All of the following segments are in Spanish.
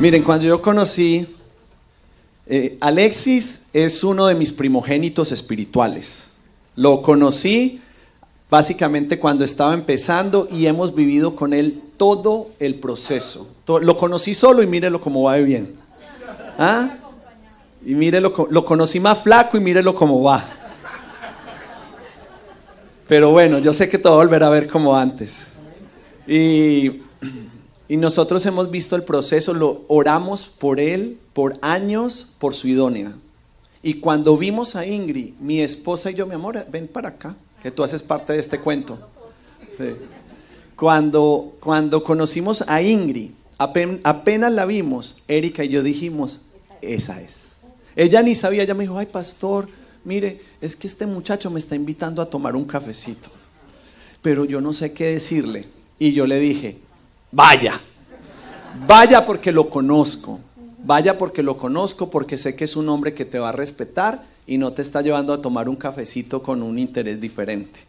Miren, cuando yo conocí, eh, Alexis es uno de mis primogénitos espirituales. Lo conocí básicamente cuando estaba empezando y hemos vivido con él todo el proceso. lo conocí solo y mírelo cómo va bien. ¿Ah? Y mire lo conocí más flaco y mírelo cómo va. Pero bueno, yo sé que todo volverá a ver como antes. Y y nosotros hemos visto el proceso, lo oramos por él por años, por su idónea. Y cuando vimos a Ingrid, mi esposa y yo, mi amor, ven para acá, que tú haces parte de este cuento. Cuando, cuando conocimos a Ingrid, apenas la vimos, Erika y yo dijimos, esa es. Ella ni sabía, ella me dijo, ay pastor, mire, es que este muchacho me está invitando a tomar un cafecito. Pero yo no sé qué decirle. Y yo le dije, Vaya, vaya porque lo conozco, vaya porque lo conozco, porque sé que es un hombre que te va a respetar y no te está llevando a tomar un cafecito con un interés diferente.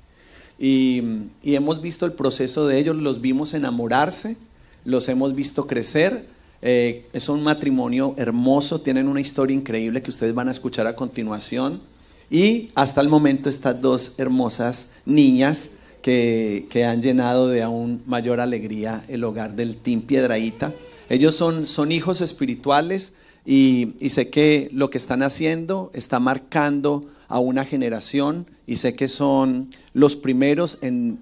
Y, hemos visto el proceso de ellos, los vimos enamorarse, los hemos visto crecer. Eh, es un matrimonio hermoso, tienen una historia increíble que ustedes van a escuchar a continuación. Y hasta el momento estas dos hermosas niñas que, han llenado de aún mayor alegría el hogar del Team Piedraíta. Ellos son, son hijos espirituales y, sé que lo que están haciendo está marcando a una generación y sé que son los primeros en,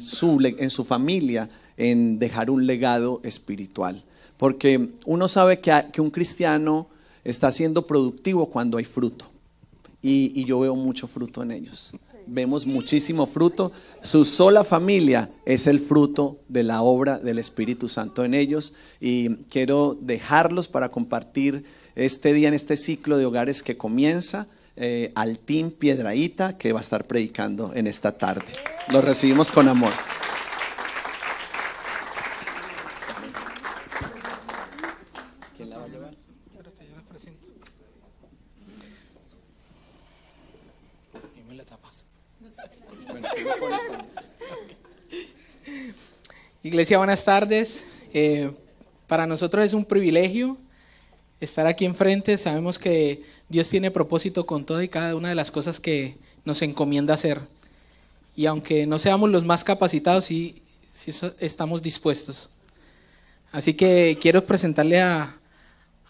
su, en su familia en dejar un legado espiritual. Porque uno sabe que, un cristiano está siendo productivo cuando hay fruto. Y, y yo veo mucho fruto en ellos vemos muchísimo fruto. Su sola familia es el fruto de la obra del Espíritu Santo en ellos. Y quiero dejarlos para compartir este día en este ciclo de hogares que comienza. Eh, al Piedraíta que va a estar predicando en esta tarde. Los recibimos con amor. Iglesia, buenas tardes. Eh, para nosotros es un privilegio estar aquí enfrente. Sabemos que Dios tiene propósito con todo y cada una de las cosas que nos encomienda hacer. Y aunque no seamos los más capacitados, sí, sí estamos dispuestos. Así que quiero presentarle a,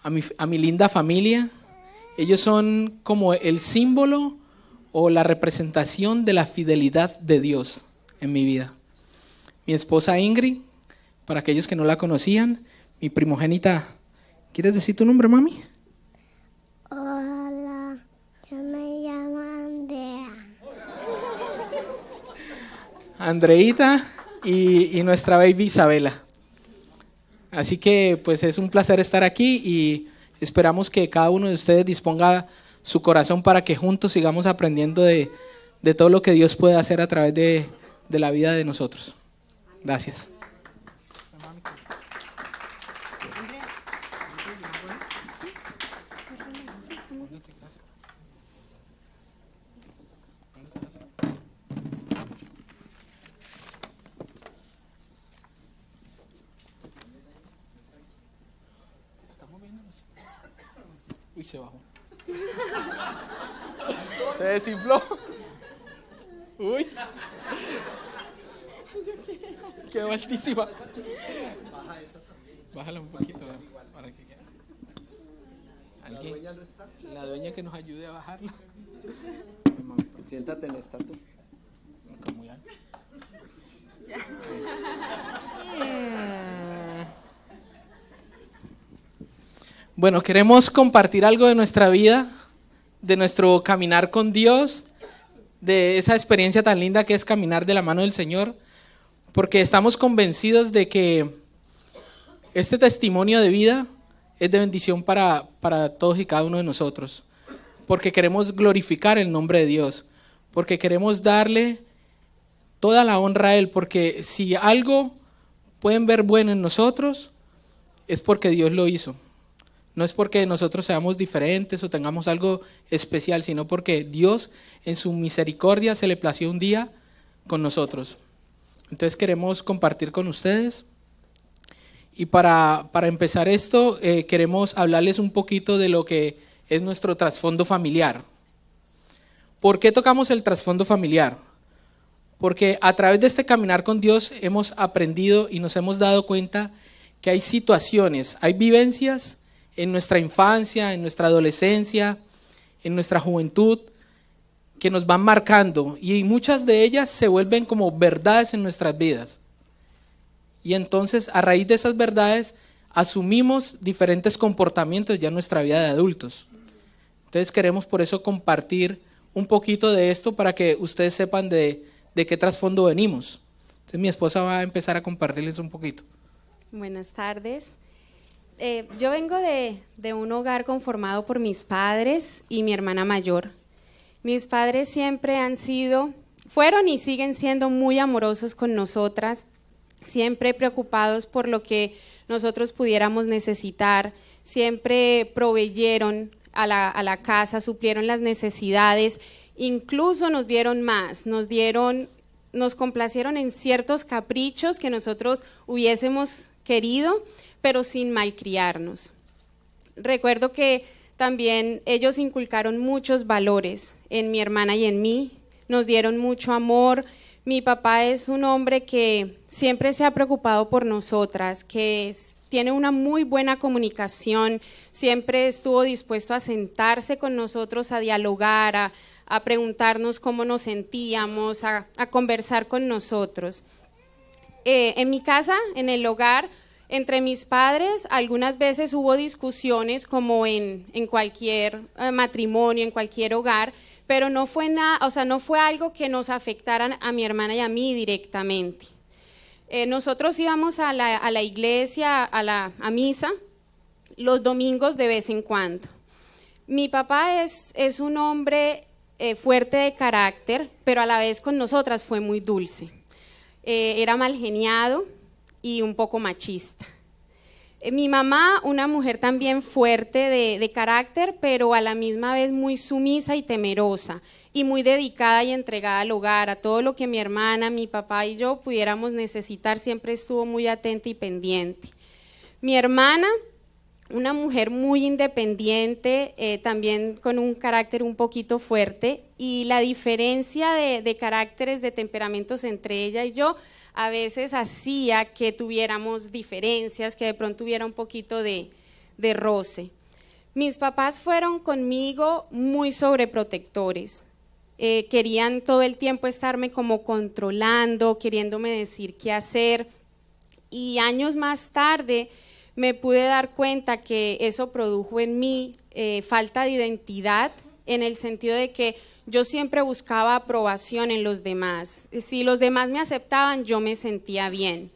a, mi, a mi linda familia. Ellos son como el símbolo o la representación de la fidelidad de Dios en mi vida mi esposa Ingrid, para aquellos que no la conocían, mi primogénita. ¿Quieres decir tu nombre, mami? Hola, yo me llamo Andrea. Andreita y, nuestra baby Isabela. Así que pues es un placer estar aquí y esperamos que cada uno de ustedes disponga su corazón para que juntos sigamos aprendiendo de, todo lo que Dios puede hacer a través de la vida de nosotros. Gracias. Uy, se bajó. se desinfló. Uy. Quedó altísima. Bájala un poquito para que quede. ¿Alguien? La dueña que nos ayude a bajarla. Siéntate en la estatua. muy alto. Bueno, queremos compartir algo de nuestra vida, de nuestro caminar con Dios, de esa experiencia tan linda que es caminar de la mano del Señor porque estamos convencidos de que este testimonio de vida es de bendición para, todos y cada uno de nosotros, porque queremos glorificar el nombre de Dios, porque queremos darle toda la honra a Él, porque si algo pueden ver bueno en nosotros, es porque Dios lo hizo. No es porque nosotros seamos diferentes o tengamos algo especial, sino porque Dios en su misericordia se le plació un día con nosotros. Entonces queremos compartir con ustedes. Y para, empezar esto, eh, queremos hablarles un poquito de lo que es nuestro trasfondo familiar. ¿Por qué tocamos el trasfondo familiar? Porque a través de este caminar con Dios hemos aprendido y nos hemos dado cuenta que hay situaciones, hay vivencias en nuestra infancia, en nuestra adolescencia, en nuestra juventud, que nos van marcando y muchas de ellas se vuelven como verdades en nuestras vidas. Y entonces a raíz de esas verdades asumimos diferentes comportamientos ya en nuestra vida de adultos. Entonces queremos por eso compartir un poquito de esto para que ustedes sepan de, qué trasfondo venimos. Entonces mi esposa va a empezar a compartirles un poquito. Buenas tardes. Eh, yo vengo de, de un hogar conformado por mis padres y mi hermana mayor. Mis padres siempre han sido, fueron y siguen siendo muy amorosos con nosotras, siempre preocupados por lo que nosotros pudiéramos necesitar, siempre proveyeron a la, casa, suplieron las necesidades, incluso nos dieron más, nos dieron nos complacieron en ciertos caprichos que nosotros hubiésemos querido, pero sin malcriarnos. Recuerdo que también ellos inculcaron muchos valores en mi hermana y en mí, nos dieron mucho amor. Mi papá es un hombre que siempre se ha preocupado por nosotras, que tiene una muy buena comunicación, siempre estuvo dispuesto a sentarse con nosotros, a dialogar, a, preguntarnos cómo nos sentíamos, a, conversar con nosotros. Eh, en mi casa, en el hogar, entre mis padres algunas veces hubo discusiones como en, cualquier eh, matrimonio, en cualquier hogar, pero no fue nada, o sea, no fue algo que nos afectara a mi hermana y a mí directamente. Eh, nosotros íbamos a la, iglesia, a la misa, los domingos de vez en cuando. Mi papá es, un hombre eh, fuerte de carácter, pero a la vez con nosotras fue muy dulce. era mal geniado, y un poco machista. Eh, mi mamá, una mujer también fuerte de, carácter, pero a la misma vez muy sumisa y temerosa, y muy dedicada y entregada al hogar, a todo lo que mi hermana, mi papá y yo pudiéramos necesitar, siempre estuvo muy atenta y pendiente. Mi hermana, una mujer muy independiente, eh, también con un carácter un poquito fuerte y la diferencia de, de, caracteres, de temperamentos entre ella y yo a veces hacía que tuviéramos diferencias, que de pronto hubiera un poquito de, de roce. Mis papás fueron conmigo muy sobreprotectores. Eh, querían todo el tiempo estarme como controlando, queriéndome decir qué hacer. Y años más tarde, me pude dar cuenta que eso produjo en mí eh, falta de identidad en el sentido de que yo siempre buscaba aprobación en los demás. Si los demás me aceptaban, yo me sentía bien.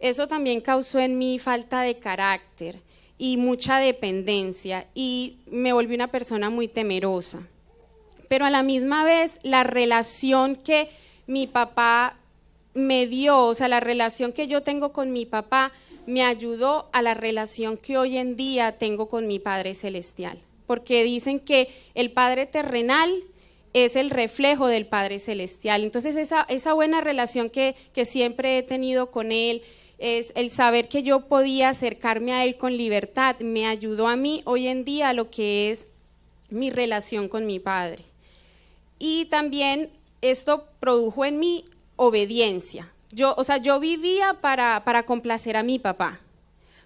Eso también causó en mí falta de carácter y mucha dependencia y me volví una persona muy temerosa. Pero a la misma vez, la relación que mi papá me dio, o sea, la relación que yo tengo con mi papá, me ayudó a la relación que hoy en día tengo con mi Padre Celestial. Porque dicen que el Padre terrenal es el reflejo del Padre Celestial. Entonces esa, buena relación que, siempre he tenido con Él, es el saber que yo podía acercarme a Él con libertad, me ayudó a mí hoy en día a lo que es mi relación con mi Padre. Y también esto produjo en mí obediencia, yo, o sea, yo vivía para, complacer a mi papá.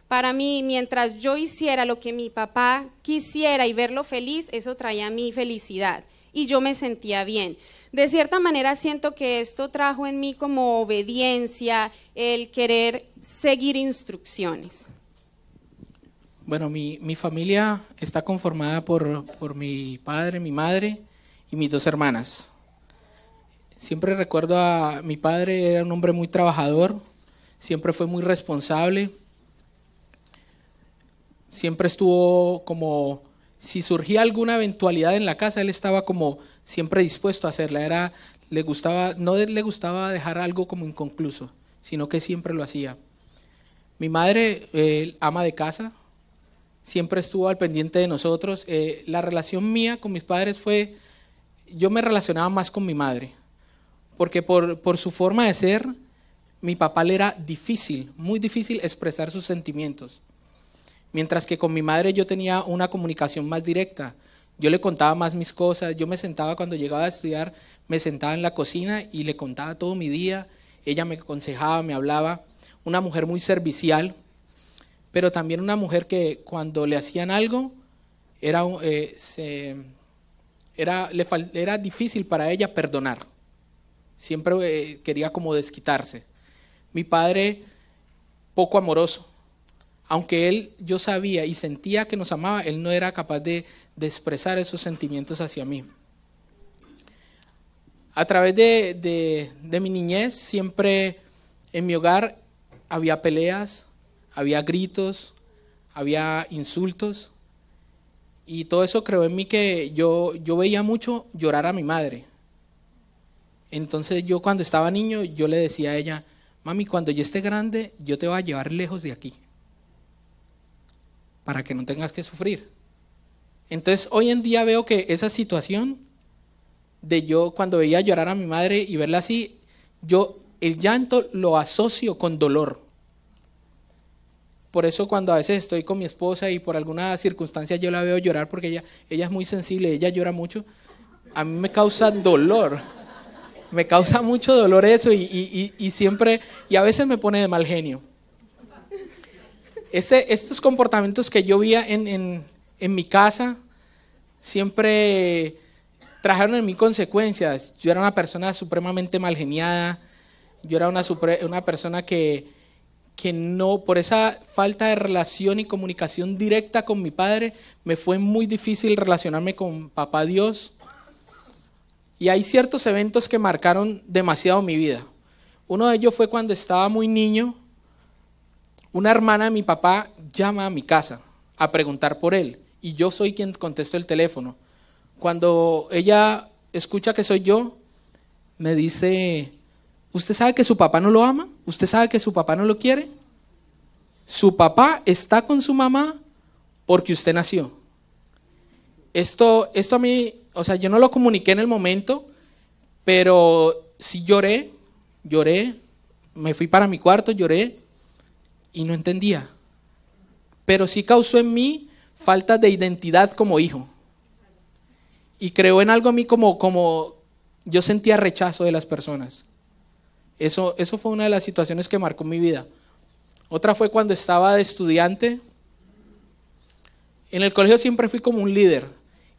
Para mí, mientras yo hiciera lo que mi papá quisiera y verlo feliz, eso traía mi felicidad y yo me sentía bien. De cierta manera siento que esto trajo en mí como obediencia, el querer seguir instrucciones. Bueno, mi, familia está conformada por mi padre, mi madre y mis dos hermanas. Siempre recuerdo a mi padre, era un hombre muy trabajador, siempre fue muy responsable, siempre estuvo como, si surgía alguna eventualidad en la casa, él estaba como siempre dispuesto a hacerla, era, le gustaba, no le gustaba dejar algo como inconcluso, sino que siempre lo hacía. Mi madre, eh, ama de casa, siempre estuvo al pendiente de nosotros. Eh, la relación mía con mis padres fue, yo me relacionaba más con mi madre, porque por, su forma de ser, mi papá le era difícil, muy difícil expresar sus sentimientos. Mientras que con mi madre yo tenía una comunicación más directa. Yo le contaba más mis cosas, yo me sentaba cuando llegaba a estudiar, me sentaba en la cocina y le contaba todo mi día. Ella me aconsejaba, me hablaba. Una mujer muy servicial, pero también una mujer que cuando le hacían algo, era, eh, le, era difícil para ella perdonar. Siempre eh, quería como desquitarse. Mi padre, poco amoroso. Aunque él, yo sabía y sentía que nos amaba, él no era capaz de, expresar esos sentimientos hacia mí. A través de, mi niñez, siempre en mi hogar había peleas, había gritos, había insultos. Y todo eso creó en mí que yo, yo veía mucho llorar a mi madre. Entonces yo cuando estaba niño, yo le decía a ella, mami, cuando yo esté grande, yo te voy a llevar lejos de aquí, para que no tengas que sufrir. Entonces hoy en día veo que esa situación de yo cuando veía llorar a mi madre y verla así, yo el llanto lo asocio con dolor. Por eso cuando a veces estoy con mi esposa y por alguna circunstancia yo la veo llorar porque ella, ella es muy sensible, ella llora mucho, a mí me causa dolor me causa mucho dolor eso y, siempre, y a veces me pone de mal genio. estos comportamientos que yo vi en, mi casa siempre trajeron en mí consecuencias. Yo era una persona supremamente mal geniada, yo era una, persona que, que no, por esa falta de relación y comunicación directa con mi padre, me fue muy difícil relacionarme con papá Dios. Y hay ciertos eventos que marcaron demasiado mi vida. Uno de ellos fue cuando estaba muy niño, una hermana de mi papá llama a mi casa a preguntar por él y yo soy quien contestó el teléfono. Cuando ella escucha que soy yo, me dice, ¿usted sabe que su papá no lo ama? ¿Usted sabe que su papá no lo quiere? Su papá está con su mamá porque usted nació. Esto, esto a mí o sea, yo no lo comuniqué en el momento, pero sí lloré, lloré, me fui para mi cuarto, lloré y no entendía. Pero sí causó en mí falta de identidad como hijo. Y creó en algo a mí como, como yo sentía rechazo de las personas. Eso, eso fue una de las situaciones que marcó mi vida. Otra fue cuando estaba de estudiante. En el colegio siempre fui como un líder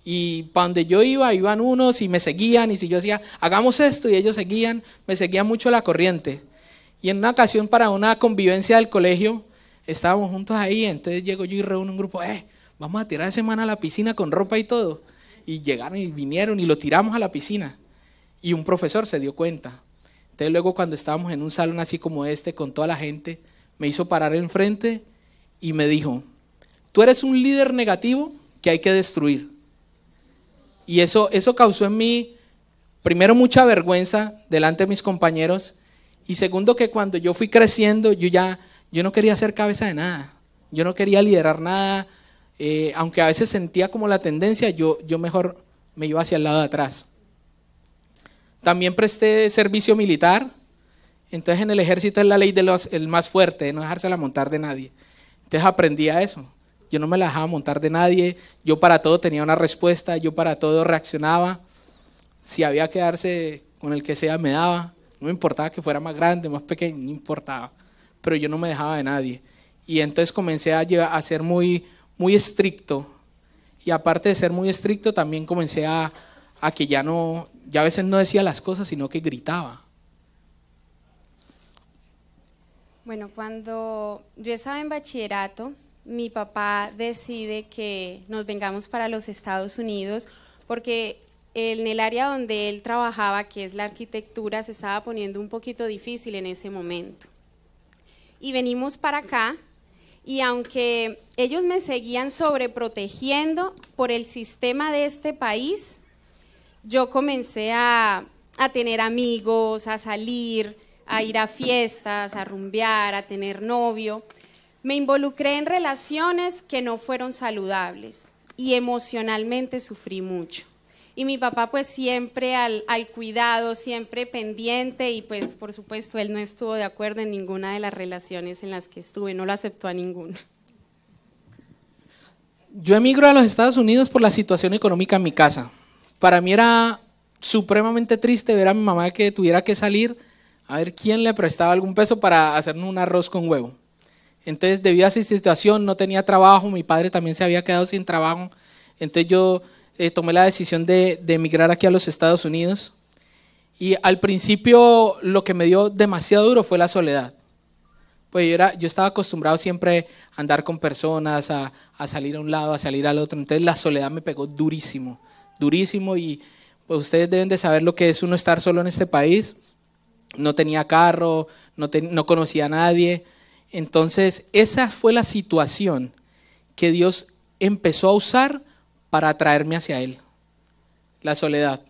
y para donde yo iba, iban unos y me seguían, y si yo decía, hagamos esto, y ellos seguían, me seguía mucho la corriente. Y en una ocasión para una convivencia del colegio, estábamos juntos ahí, entonces llego yo y reúno un grupo, eh, vamos a tirar semana a la piscina con ropa y todo. Y llegaron y vinieron y lo tiramos a la piscina. Y un profesor se dio cuenta. Entonces luego cuando estábamos en un salón así como este, con toda la gente, me hizo parar enfrente y me dijo, tú eres un líder negativo que hay que destruir. Y eso, eso causó en mí, primero, mucha vergüenza delante de mis compañeros. Y segundo, que cuando yo fui creciendo, yo ya, yo no quería ser cabeza de nada. Yo no quería liderar nada. Eh, aunque a veces sentía como la tendencia, yo, yo mejor me iba hacia el lado de atrás. También presté servicio militar. Entonces en el ejército es la ley del más fuerte, de no dejársela montar de nadie. Entonces aprendí a eso. Yo no me la dejaba montar de nadie, yo para todo tenía una respuesta, yo para todo reaccionaba. Si había que darse con el que sea, me daba. No me importaba que fuera más grande, más pequeño, no importaba. Pero yo no me dejaba de nadie. Y entonces comencé a, a ser muy, muy estricto. Y aparte de ser muy estricto, también comencé a, a que ya no, ya a veces no decía las cosas, sino que gritaba. Bueno, cuando yo estaba en bachillerato, mi papá decide que nos vengamos para los Estados Unidos porque en el área donde él trabajaba, que es la arquitectura, se estaba poniendo un poquito difícil en ese momento. Y venimos para acá y aunque ellos me seguían sobreprotegiendo por el sistema de este país, yo comencé a, tener amigos, a salir, a ir a fiestas, a rumbear, a tener novio. Me involucré en relaciones que no fueron saludables y emocionalmente sufrí mucho. Y mi papá pues siempre al, cuidado, siempre pendiente y pues por supuesto él no estuvo de acuerdo en ninguna de las relaciones en las que estuve, no lo aceptó a ninguna. Yo emigro a los Estados Unidos por la situación económica en mi casa. Para mí era supremamente triste ver a mi mamá que tuviera que salir a ver quién le prestaba algún peso para hacerme un arroz con huevo. Entonces, debido a esa situación, no tenía trabajo, mi padre también se había quedado sin trabajo. Entonces yo eh, tomé la decisión de, emigrar aquí a los Estados Unidos. Y al principio lo que me dio demasiado duro fue la soledad. Pues yo, estaba acostumbrado siempre a andar con personas, a, salir a un lado, a salir al otro. Entonces la soledad me pegó durísimo, durísimo. Y pues ustedes deben de saber lo que es uno estar solo en este país. No tenía carro, no, no conocía a nadie. Entonces, esa fue la situación que Dios empezó a usar para atraerme hacia Él, la soledad.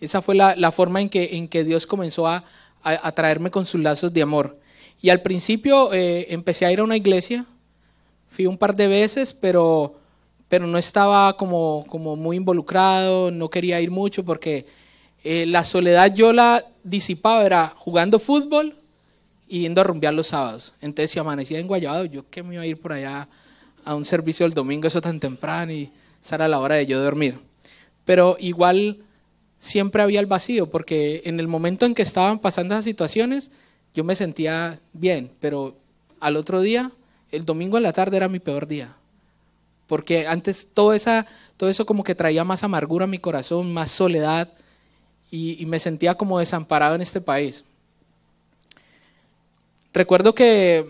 Esa fue la, forma en que, Dios comenzó a atraerme con sus lazos de amor. Y al principio eh, empecé a ir a una iglesia, fui un par de veces, pero, pero no estaba como, muy involucrado, no quería ir mucho porque eh, la soledad yo la disipaba, era jugando fútbol yendo a rumbear los sábados. Entonces, si amanecía en Guayabado, yo que me iba a ir por allá a un servicio el domingo, eso tan temprano, y esa era la hora de yo dormir. Pero igual siempre había el vacío, porque en el momento en que estaban pasando esas situaciones, yo me sentía bien, pero al otro día, el domingo en la tarde era mi peor día. Porque antes todo, esa, todo eso como que traía más amargura a mi corazón, más soledad, y me sentía como desamparado en este país. Recuerdo que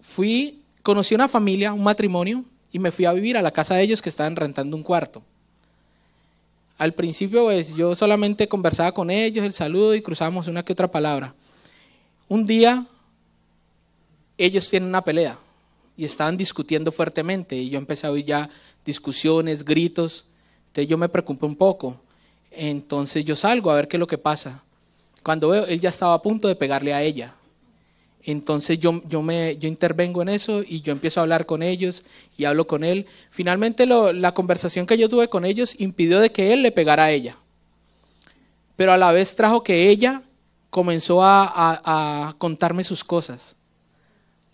fui, conocí una familia, un matrimonio, y me fui a vivir a la casa de ellos que estaban rentando un cuarto. Al principio, pues, yo solamente conversaba con ellos, el saludo y cruzábamos una que otra palabra. Un día, ellos tienen una pelea y estaban discutiendo fuertemente, y yo empecé a oír ya discusiones, gritos. Entonces yo me preocupé un poco. Entonces yo salgo a ver qué es lo que pasa. Cuando veo, él ya estaba a punto de pegarle a ella. Entonces yo, yo, me, yo intervengo en eso y yo empiezo a hablar con ellos y hablo con él. Finalmente la conversación que yo tuve con ellos impidió de que él le pegara a ella. Pero a la vez trajo que ella comenzó a, a, contarme sus cosas,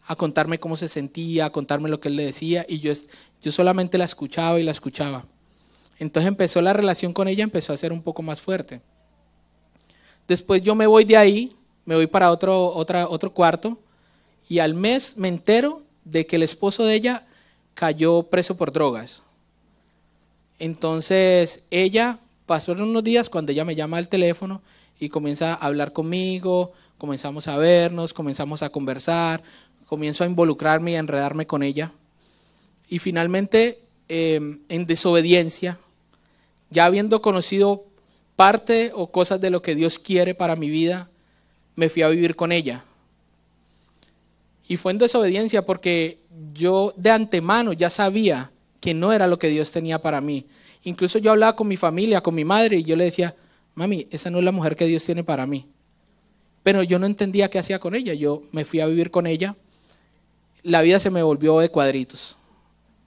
a contarme cómo se sentía, a contarme lo que él le decía y yo, yo solamente la escuchaba y la escuchaba. Entonces empezó la relación con ella, empezó a ser un poco más fuerte. Después yo me voy de ahí me voy para otro, otra, otro cuarto y al mes me entero de que el esposo de ella cayó preso por drogas. Entonces ella pasó unos días cuando ella me llama al teléfono y comienza a hablar conmigo, comenzamos a vernos, comenzamos a conversar, comienzo a involucrarme y a enredarme con ella. Y finalmente, em, en desobediencia, ya habiendo conocido parte o cosas de lo que Dios quiere para mi vida, me fui a vivir con ella. Y fue en desobediencia porque yo de antemano ya sabía que no era lo que Dios tenía para mí. Incluso yo hablaba con mi familia, con mi madre, y yo le decía, mami, esa no es la mujer que Dios tiene para mí. Pero yo no entendía qué hacía con ella. Yo me fui a vivir con ella. La vida se me volvió de cuadritos.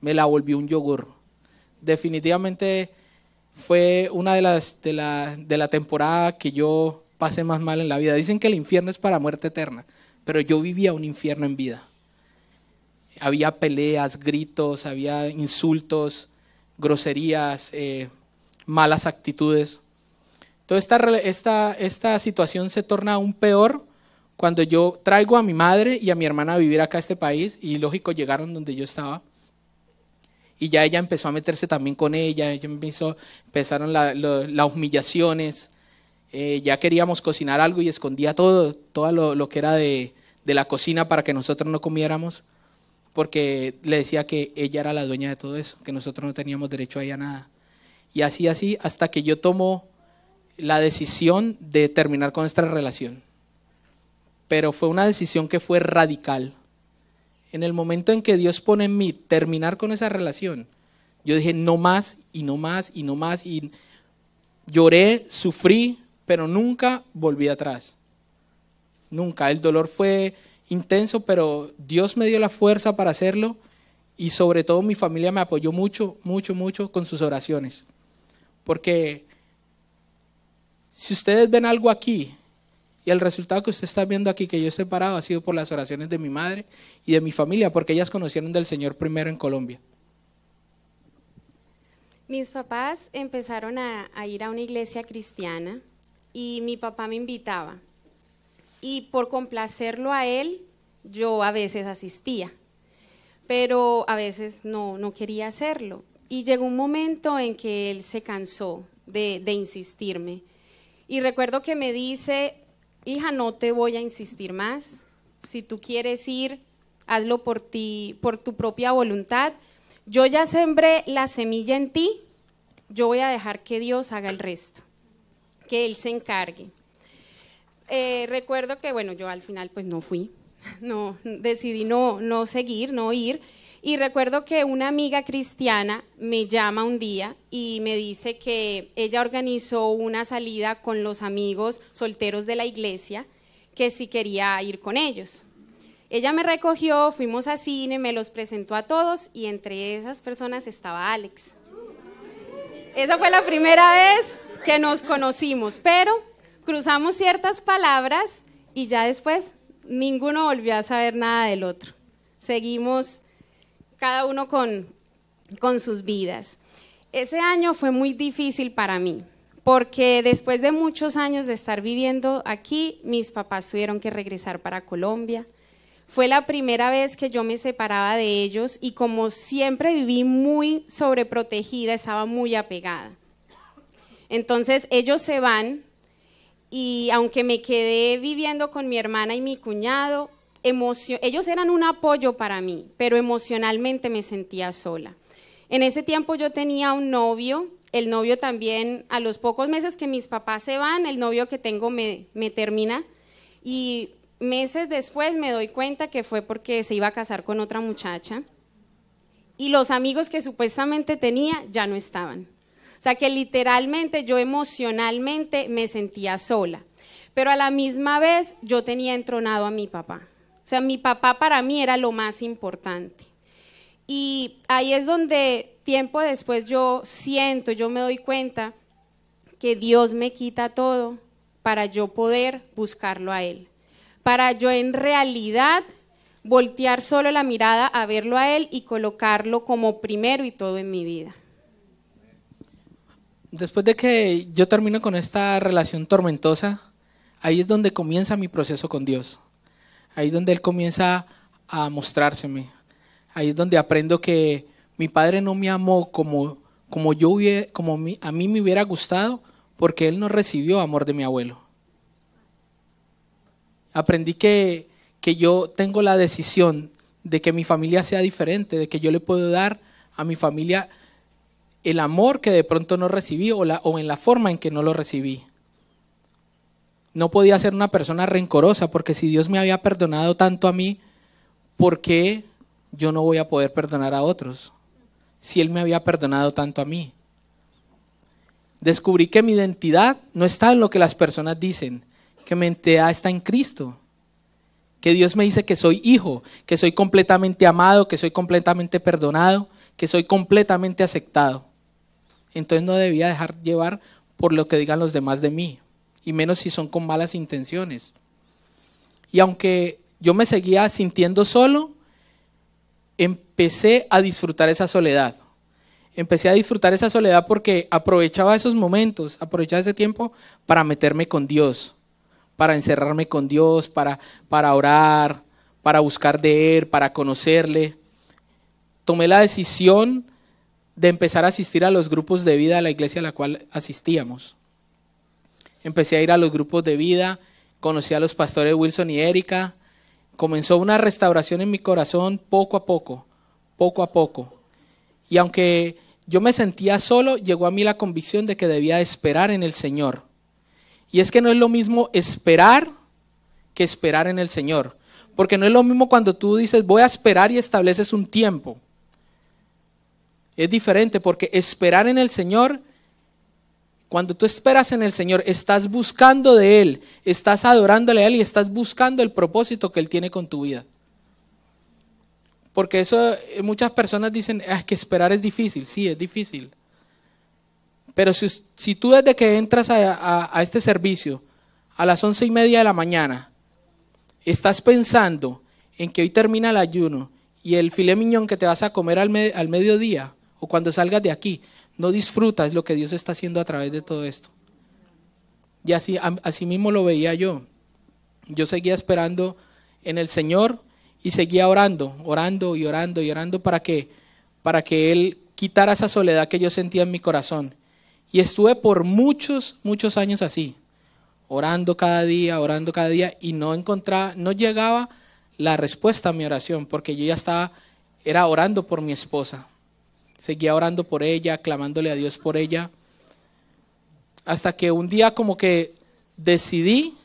Me la volvió un yogur. Definitivamente fue una de las de la, de la temporada que yo pase más mal en la vida. Dicen que el infierno es para muerte eterna, pero yo vivía un infierno en vida. Había peleas, gritos, había insultos, groserías, eh, malas actitudes. Toda esta, esta, esta situación se torna aún peor cuando yo traigo a mi madre y a mi hermana a vivir acá a este país y lógico llegaron donde yo estaba y ya ella empezó a meterse también con ella, empezaron las humillaciones, eh, ya queríamos cocinar algo y escondía todo, todo lo, que era de, de, la cocina para que nosotros no comiéramos, porque le decía que ella era la dueña de todo eso, que nosotros no teníamos derecho a ella nada. Y así, así, hasta que yo tomo la decisión de terminar con esta relación. Pero fue una decisión que fue radical. En el momento en que Dios pone en mí terminar con esa relación, yo dije no más y no más y no más y lloré, sufrí, pero nunca volví atrás. Nunca. El dolor fue intenso, pero Dios me dio la fuerza para hacerlo y sobre todo mi familia me apoyó mucho, mucho, mucho con sus oraciones. Porque si ustedes ven algo aquí y el resultado que usted está viendo aquí, que yo he separado, ha sido por las oraciones de mi madre y de mi familia, porque ellas conocieron del Señor primero en Colombia. Mis papás empezaron a ir a una iglesia cristiana y mi papá me invitaba. Y por complacerlo a él, yo a veces asistía, pero a veces no, no quería hacerlo. Y llegó un momento en que él se cansó de, de insistirme. Y recuerdo que me dice, hija, no te voy a insistir más. Si tú quieres ir, hazlo por ti, por tu propia voluntad. Yo ya sembré la semilla en ti, yo voy a dejar que Dios haga el resto que él se encargue. Eh, recuerdo que, bueno, yo al final pues no fui, no, decidí no, no seguir, no ir. Y recuerdo que una amiga cristiana me llama un día y me dice que ella organizó una salida con los amigos solteros de la iglesia, que si quería ir con ellos. Ella me recogió, fuimos a cine, me los presentó a todos y entre esas personas estaba Alex. Esa fue la primera vez que nos conocimos, pero cruzamos ciertas palabras y ya después ninguno volvió a saber nada del otro. Seguimos cada uno con, con sus vidas. Ese año fue muy difícil para mí, porque después de muchos años de estar viviendo aquí, mis papás tuvieron que regresar para Colombia. Fue la primera vez que yo me separaba de ellos y como siempre viví muy sobreprotegida, estaba muy apegada. Entonces ellos se van y aunque me quedé viviendo con mi hermana y mi cuñado, ellos eran un apoyo para mí, pero emocionalmente me sentía sola. En ese tiempo yo tenía un novio, el novio también, a los pocos meses que mis papás se van, el novio que tengo me, termina y meses después me doy cuenta que fue porque se iba a casar con otra muchacha y los amigos que supuestamente tenía ya no estaban. O sea que literalmente yo emocionalmente me sentía sola. Pero a la misma vez yo tenía entronado a mi papá. O sea, mi papá para mí era lo más importante. Y ahí es donde tiempo después yo siento, yo me doy cuenta que Dios me quita todo para yo poder buscarlo a Él. Para yo en realidad voltear solo la mirada a verlo a Él y colocarlo como primero y todo en mi vida después de que yo termino con esta relación tormentosa, ahí es donde comienza mi proceso con Dios. Ahí es donde Él comienza a mostrárseme. Ahí es donde aprendo que mi padre no me amó como, como, yo hubiera, como a mí me hubiera gustado, porque Él no recibió amor de mi abuelo. Aprendí que, que yo tengo la decisión de que mi familia sea diferente, de que yo le puedo dar a mi familia el amor que de pronto no recibí o, en la forma en que no lo recibí. No podía ser una persona rencorosa porque si Dios me había perdonado tanto a mí, ¿por qué yo no voy a poder perdonar a otros? Si Él me había perdonado tanto a mí. Descubrí que mi identidad no está en lo que las personas dicen, que mi identidad está en Cristo que Dios me dice que soy hijo, que soy completamente amado, que soy completamente perdonado, que soy completamente aceptado. Entonces no debía dejar llevar por lo que digan los demás de mí, y menos si son con malas intenciones. Y aunque yo me seguía sintiendo solo, empecé a disfrutar esa soledad. Empecé a disfrutar esa soledad porque aprovechaba esos momentos, aprovechaba ese tiempo para meterme con Dios, para encerrarme con Dios, para, para orar, para buscar de Él, para conocerle. Tomé la decisión de empezar a asistir a los grupos de vida de la iglesia a la cual asistíamos. Empecé a ir a los grupos de vida, conocí a los pastores Wilson y Erika, comenzó una restauración en mi corazón poco a poco, poco a poco. Y aunque yo me sentía solo, llegó a mí la convicción de que debía esperar en el Señor. Y es que no es lo mismo esperar que esperar en el Señor. Porque no es lo mismo cuando tú dices, voy a esperar y estableces un tiempo. Es diferente porque esperar en el Señor, cuando tú esperas en el Señor, estás buscando de Él, estás adorándole a Él y estás buscando el propósito que Él tiene con tu vida. Porque eso eh, muchas personas dicen, ah, es que esperar es difícil, sí, es difícil. Pero si, tú desde que entras a, este servicio a las once y media de la mañana, estás pensando en que hoy termina el ayuno y el filé miñón que te vas a comer al mediodía cuando salgas de aquí, no disfrutas lo que Dios está haciendo a través de todo esto. Y así, mismo lo veía yo. Yo seguía esperando en el Señor y seguía orando, orando y orando y orando para que, para que Él quitara esa soledad que yo sentía en mi corazón. Y estuve por muchos, muchos años así, orando cada día, orando cada día y no encontraba, no llegaba la respuesta a mi oración porque yo ya estaba, era orando por mi esposa, seguía orando por ella, clamándole a Dios por ella, hasta que un día como que decidí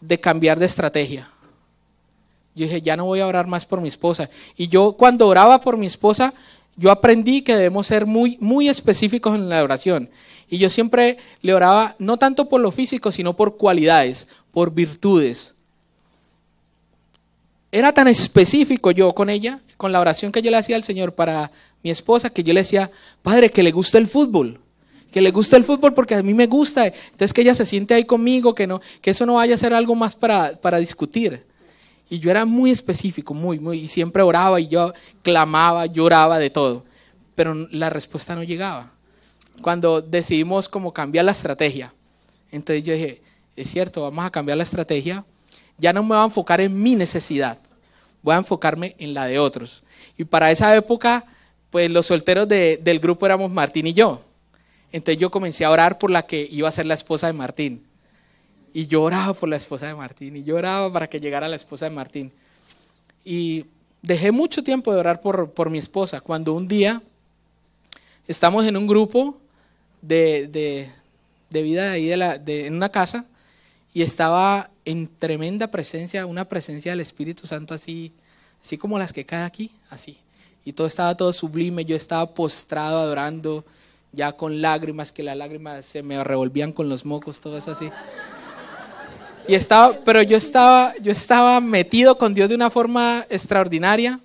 de cambiar de estrategia. Yo dije, ya no voy a orar más por mi esposa. Y yo cuando oraba por mi esposa, yo aprendí que debemos ser muy, muy específicos en la oración. Y yo siempre le oraba no tanto por lo físico, sino por cualidades, por virtudes. Era tan específico yo con ella, con la oración que yo le hacía al Señor para mi esposa, que yo le decía, padre, que le gusta el fútbol, que le gusta el fútbol porque a mí me gusta. Entonces que ella se siente ahí conmigo, que, no, que eso no vaya a ser algo más para, para discutir. Y yo era muy específico, muy, muy, y siempre oraba y yo clamaba, lloraba de todo, pero la respuesta no llegaba. Cuando decidimos como cambiar la estrategia, entonces yo dije, es cierto, vamos a cambiar la estrategia, ya no me voy a enfocar en mi necesidad, voy a enfocarme en la de otros. Y para esa época pues los solteros del grupo éramos Martín y yo. Entonces yo comencé a orar por la que iba a ser la esposa de Martín. Y yo oraba por la esposa de Martín, y yo oraba para que llegara la esposa de Martín. Y dejé mucho tiempo de orar por, mi esposa, cuando un día estamos en un grupo de, vida ahí, de la, en una casa, y estaba en tremenda presencia, una presencia del Espíritu Santo así, así como las que cae aquí, así y todo estaba todo sublime, yo estaba postrado adorando, ya con lágrimas, que las lágrimas se me revolvían con los mocos, todo eso así. Y estaba, pero yo estaba, yo estaba metido con Dios de una forma extraordinaria,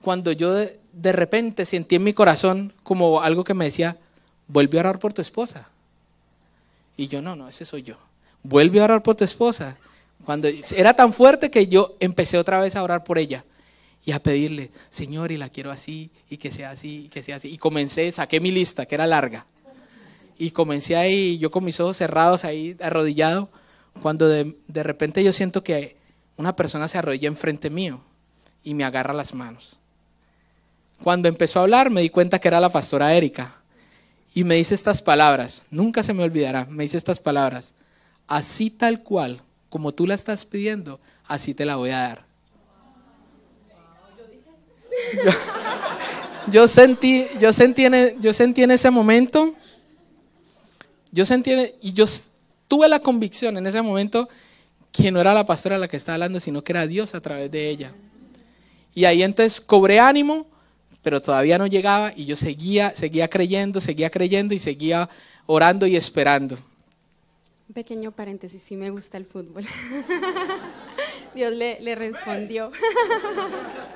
cuando yo de, repente sentí en mi corazón como algo que me decía, vuelve a orar por tu esposa. Y yo, no, no, ese soy yo. Vuelve a orar por tu esposa. Cuando era tan fuerte que yo empecé otra vez a orar por ella y a pedirle, Señor, y la quiero así, y que sea así, y que sea así. Y comencé, saqué mi lista, que era larga. Y comencé ahí, yo con mis ojos cerrados, ahí arrodillado, cuando de, repente yo siento que una persona se arrodilla enfrente mío y me agarra las manos. Cuando empezó a hablar me di cuenta que era la pastora Erika y me dice estas palabras, nunca se me olvidará, me dice estas palabras, así tal cual, como tú la estás pidiendo, así te la voy a dar. Yo, sentí, yo sentí, en, e, yo sentí en ese momento, yo sentí, e, y yo tuve la convicción en ese momento que no era la pastora la que estaba hablando, sino que era Dios a través de ella. Y ahí entonces cobré ánimo, pero todavía no llegaba y yo seguía, seguía creyendo, seguía creyendo y seguía orando y esperando. Pequeño paréntesis, sí me gusta el fútbol. Dios le, le respondió.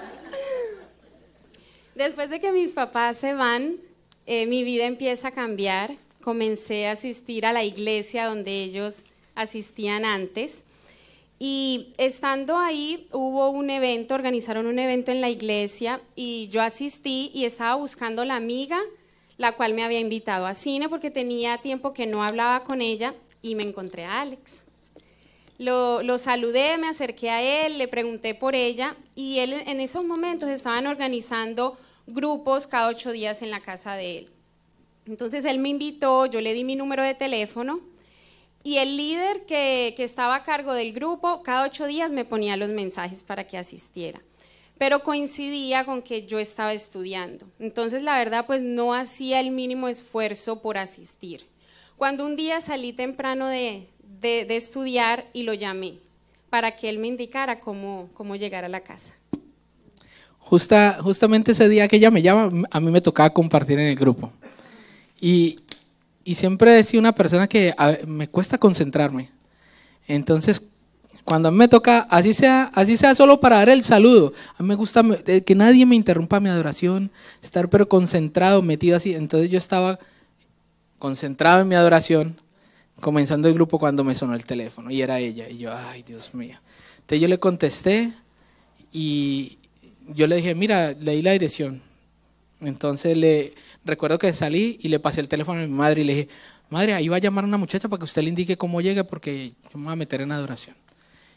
Después de que mis papás se van, eh, mi vida empieza a cambiar. Comencé a asistir a la iglesia donde ellos asistían antes. Y estando ahí hubo un evento, organizaron un evento en la iglesia y yo asistí y estaba buscando la amiga, la cual me había invitado a cine porque tenía tiempo que no hablaba con ella y me encontré a Alex. Lo, lo saludé, me acerqué a él, le pregunté por ella y él en esos momentos estaban organizando grupos cada ocho días en la casa de él. Entonces él me invitó, yo le di mi número de teléfono y el líder que, estaba a cargo del grupo cada ocho días me ponía los mensajes para que asistiera. Pero coincidía con que yo estaba estudiando. Entonces la verdad pues no hacía el mínimo esfuerzo por asistir. Cuando un día salí temprano de, estudiar y lo llamé para que él me indicara cómo, cómo llegar a la casa justamente ese día que ella me llama, a mí me tocaba compartir en el grupo. Y, siempre he sido una persona que me cuesta concentrarme. Entonces, cuando a mí me toca, así sea, así sea solo para dar el saludo, a mí me gusta eh, que nadie me interrumpa mi adoración, estar pero concentrado, metido así. Entonces yo estaba concentrado en mi adoración, comenzando el grupo cuando me sonó el teléfono y era ella. Y yo, ay, Dios mío. Entonces yo le contesté y, yo le dije, mira, leí la dirección. Entonces le recuerdo que salí y le pasé el teléfono a mi madre y le dije, madre, ahí va a llamar una muchacha para que usted le indique cómo llega porque yo me voy a meter en adoración.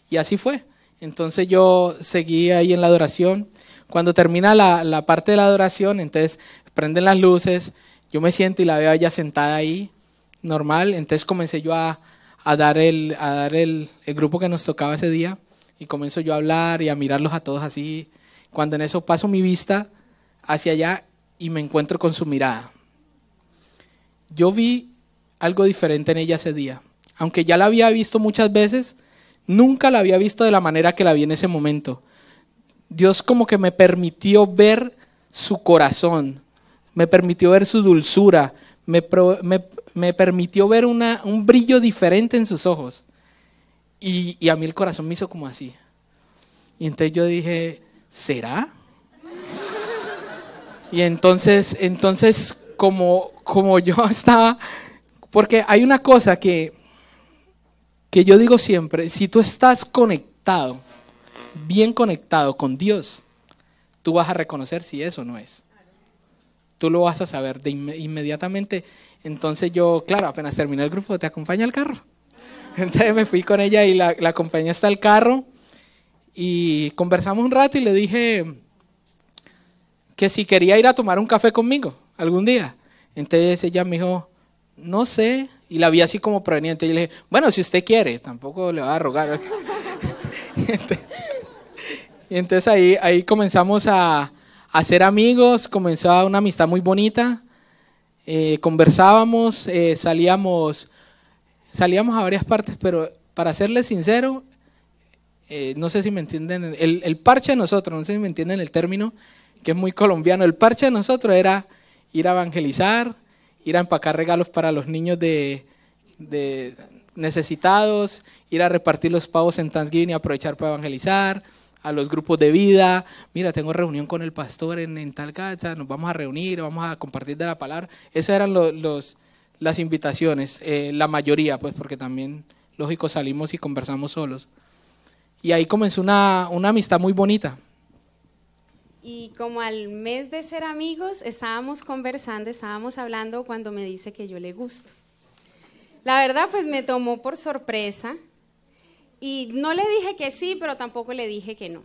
Y así fue. Entonces yo seguí ahí en la adoración. Cuando termina la, parte de la adoración, entonces prenden las luces, yo me siento y la veo ella sentada ahí, normal. Entonces comencé yo a, dar, el, a dar el, el grupo que nos tocaba ese día y comienzo yo a hablar y a mirarlos a todos así cuando en eso paso mi vista hacia allá y me encuentro con su mirada. Yo vi algo diferente en ella ese día. Aunque ya la había visto muchas veces, nunca la había visto de la manera que la vi en ese momento. Dios como que me permitió ver su corazón, me permitió ver su dulzura, me, permitió ver una, un brillo diferente en sus ojos. Y, y, a mí el corazón me hizo como así. Y entonces yo dije, ¿será? Y entonces, entonces como, como yo estaba, porque hay una cosa que, que yo digo siempre, si tú estás conectado, bien conectado con Dios, tú vas a reconocer si eso no es. Tú lo vas a saber de inmediatamente. Entonces yo, claro, apenas terminé el grupo, te acompaña al carro. Entonces me fui con ella y la, la acompañé hasta el carro. Y conversamos un rato y le dije que si quería ir a tomar un café conmigo algún día. Entonces ella me dijo, no sé, y la vi así como proveniente. Y le dije, bueno, si usted quiere, tampoco le va a rogar. y entonces ahí, ahí comenzamos a, a ser amigos, comenzó una amistad muy bonita. Eh, conversábamos, eh, salíamos, salíamos a varias partes, pero para serles sincero, eh, no sé si me entienden, el, el, parche de nosotros, no sé si me entienden el término, que es muy colombiano, el parche de nosotros era ir a evangelizar, ir a empacar regalos para los niños de, necesitados, ir a repartir los pavos en Thanksgiving y aprovechar para evangelizar, a los grupos de vida, mira, tengo reunión con el pastor en, en nos vamos a reunir, vamos a compartir de la palabra. Esas eran los, las invitaciones, eh, la mayoría, pues porque también, lógico, salimos y conversamos solos. Y ahí comenzó una, una amistad muy bonita. Y como al mes de ser amigos, estábamos conversando, estábamos hablando cuando me dice que yo le gusto. La verdad, pues me tomó por sorpresa y no le dije que sí, pero tampoco le dije que no.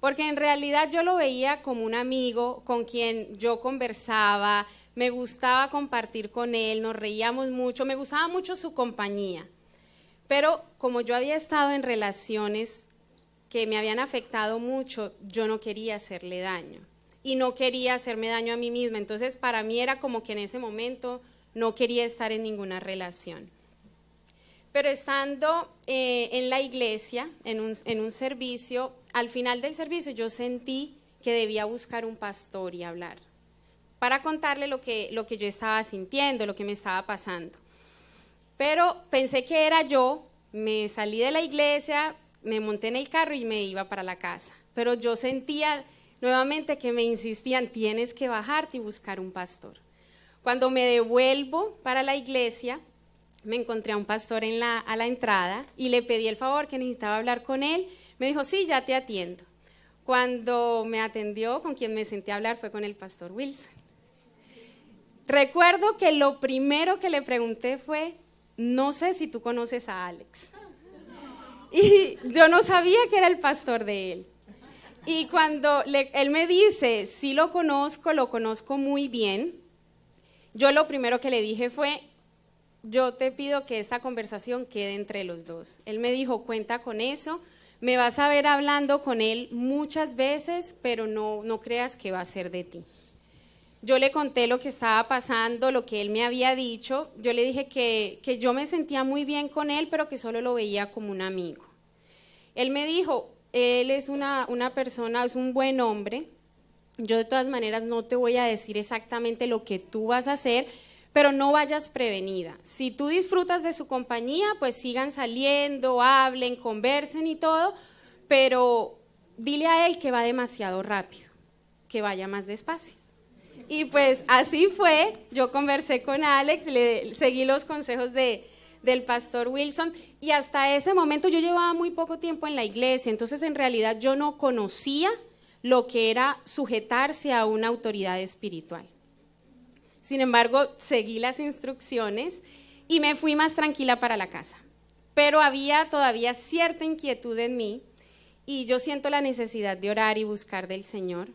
Porque en realidad yo lo veía como un amigo con quien yo conversaba, me gustaba compartir con él, nos reíamos mucho, me gustaba mucho su compañía. Pero como yo había estado en relaciones que me habían afectado mucho, yo no quería hacerle daño y no quería hacerme daño a mí misma. Entonces para mí era como que en ese momento no quería estar en ninguna relación. Pero estando eh, en la iglesia, en un, servicio, al final del servicio yo sentí que debía buscar un pastor y hablar para contarle lo que yo estaba sintiendo, lo que me estaba pasando. Pero pensé que era yo, me salí de la iglesia, me monté en el carro y me iba para la casa. Pero yo sentía nuevamente que me insistían, tienes que bajarte y buscar un pastor. Cuando me devuelvo para la iglesia, me encontré a un pastor en a la entrada y le pedí el favor que necesitaba hablar con él. Me dijo, sí, ya te atiendo. Cuando me atendió, con quien me senté a hablar fue con el pastor Wilson. Recuerdo que lo primero que le pregunté fue, no sé si tú conoces a Alex. Y yo no sabía que era el pastor de él. Y cuando él me dice, sí lo conozco, lo conozco muy bien, yo lo primero que le dije fue, yo te pido que esta conversación quede entre los dos. Él me dijo, cuenta con eso, me vas a ver hablando con él muchas veces, pero no creas que va a ser de ti. Yo le conté lo que estaba pasando, lo que él me había dicho. Yo le dije que, yo me sentía muy bien con él, pero que solo lo veía como un amigo. Él me dijo, él es una, una persona, es un buen hombre. Yo de todas maneras no te voy a decir exactamente lo que tú vas a hacer, pero no vayas prevenida. Si tú disfrutas de su compañía, pues sigan saliendo, hablen, conversen y todo, pero dile a él que va demasiado rápido, que vaya más despacio. Y pues así fue, yo conversé con Alex, le, seguí los consejos de, del pastor Wilson y hasta ese momento yo llevaba muy poco tiempo en la iglesia, entonces en realidad yo no conocía lo que era sujetarse a una autoridad espiritual. Sin embargo, seguí las instrucciones y me fui más tranquila para la casa. Pero había todavía cierta inquietud en mí y yo siento la necesidad de orar y buscar del Señor.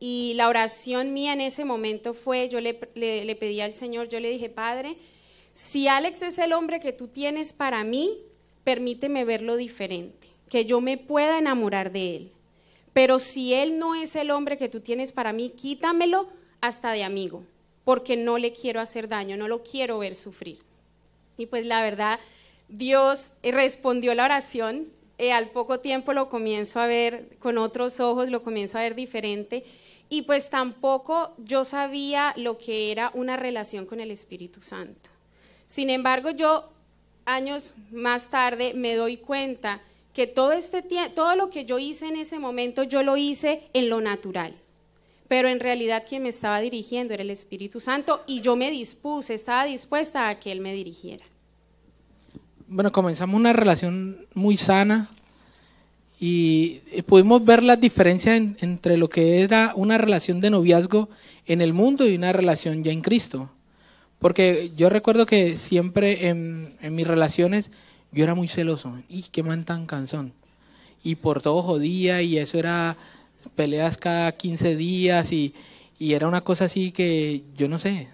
Y la oración mía en ese momento fue, yo le, pedí al Señor, yo le dije, Padre, si Alex es el hombre que tú tienes para mí, permíteme verlo diferente, que yo me pueda enamorar de él. Pero si él no es el hombre que tú tienes para mí, quítamelo hasta de amigo, porque no le quiero hacer daño, no lo quiero ver sufrir. Y pues la verdad, Dios respondió la oración. Eh, al poco tiempo lo comienzo a ver con otros ojos, lo comienzo a ver diferente y pues tampoco yo sabía lo que era una relación con el Espíritu Santo. Sin embargo, yo años más tarde me doy cuenta que todo, este, todo lo que yo hice en ese momento, yo lo hice en lo natural. Pero en realidad quien me estaba dirigiendo era el Espíritu Santo y yo me dispuse, estaba dispuesta a que Él me dirigiera. Bueno, comenzamos una relación muy sana, y eh, pudimos ver la diferencia entre lo que era una relación de noviazgo en el mundo y una relación ya en Cristo. Porque yo recuerdo que siempre en, mis relaciones yo era muy celoso. Y qué man tan cansón. Y por todo jodía y eso era peleas cada 15 días y, y era una cosa así que yo no sé.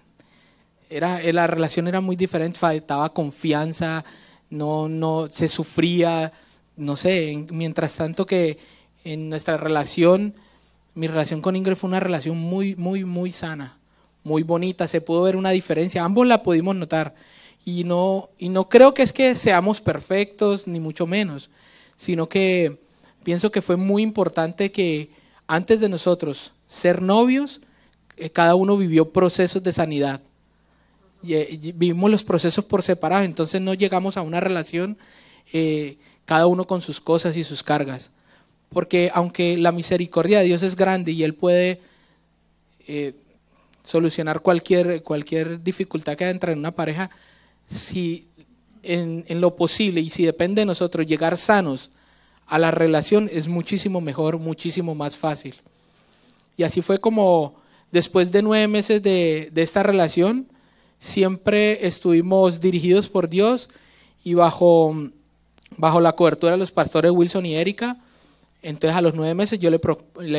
Era, eh, la relación era muy diferente, faltaba confianza, no, no, se sufría, no sé, mientras tanto que en nuestra relación, mi relación con Ingrid fue una relación muy, muy, muy sana, muy bonita, se pudo ver una diferencia, ambos la pudimos notar. Y no, y no creo que es que seamos perfectos, ni mucho menos, sino que pienso que fue muy importante que antes de nosotros ser novios, eh, cada uno vivió procesos de sanidad. Eh, y, vivimos los procesos por separado, entonces no llegamos a una relación eh, cada uno con sus cosas y sus cargas. Porque aunque la misericordia de Dios es grande y Él puede eh, solucionar cualquier, cualquier dificultad que entra en una pareja, si en, lo posible y si depende de nosotros llegar sanos a la relación es muchísimo mejor, muchísimo más fácil. Y así fue como después de nueve meses de, de, esta relación, siempre estuvimos dirigidos por Dios y bajo bajo la cobertura de los pastores Wilson y Erika. Entonces a los nueve meses yo le,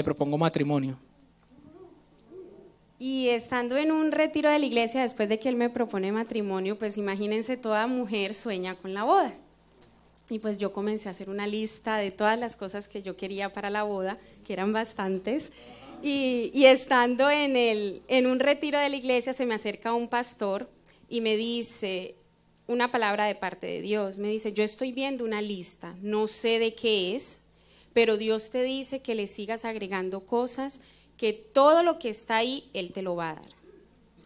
propongo matrimonio. Y estando en un retiro de la iglesia después de que él me propone matrimonio, pues imagínense, toda mujer sueña con la boda. Y pues yo comencé a hacer una lista de todas las cosas que yo quería para la boda, que eran bastantes. Y, y estando en, el, en un retiro de la iglesia se me acerca un pastor y me dice, una palabra de parte de Dios. Me dice, yo estoy viendo una lista, no sé de qué es, pero Dios te dice que le sigas agregando cosas, que todo lo que está ahí, Él te lo va a dar.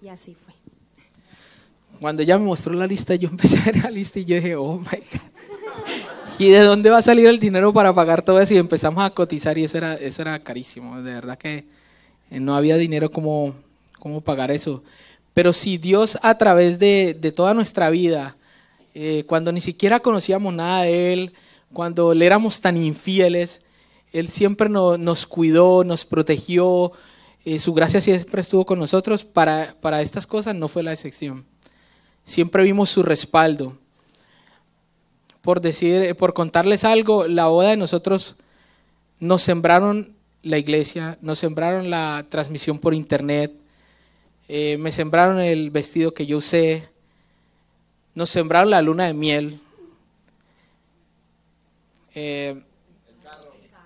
Y así fue. Cuando ella me mostró la lista, yo empecé a ver la lista y yo dije, oh my God. ¿Y de dónde va a salir el dinero para pagar todo eso? Y empezamos a cotizar y eso era, eso era carísimo. De verdad que eh, no había dinero como, como pagar eso. Pero si Dios a través de, toda nuestra vida, eh, cuando ni siquiera conocíamos nada de Él, cuando le éramos tan infieles, Él siempre nos cuidó, nos protegió, eh, su gracia siempre estuvo con nosotros, para, para estas cosas no fue la excepción. Siempre vimos su respaldo. Por, decir, por contarles algo, la boda de nosotros nos sembraron la iglesia, nos sembraron la transmisión por internet, eh, me sembraron el vestido que yo usé, nos sembraron la luna de miel, eh,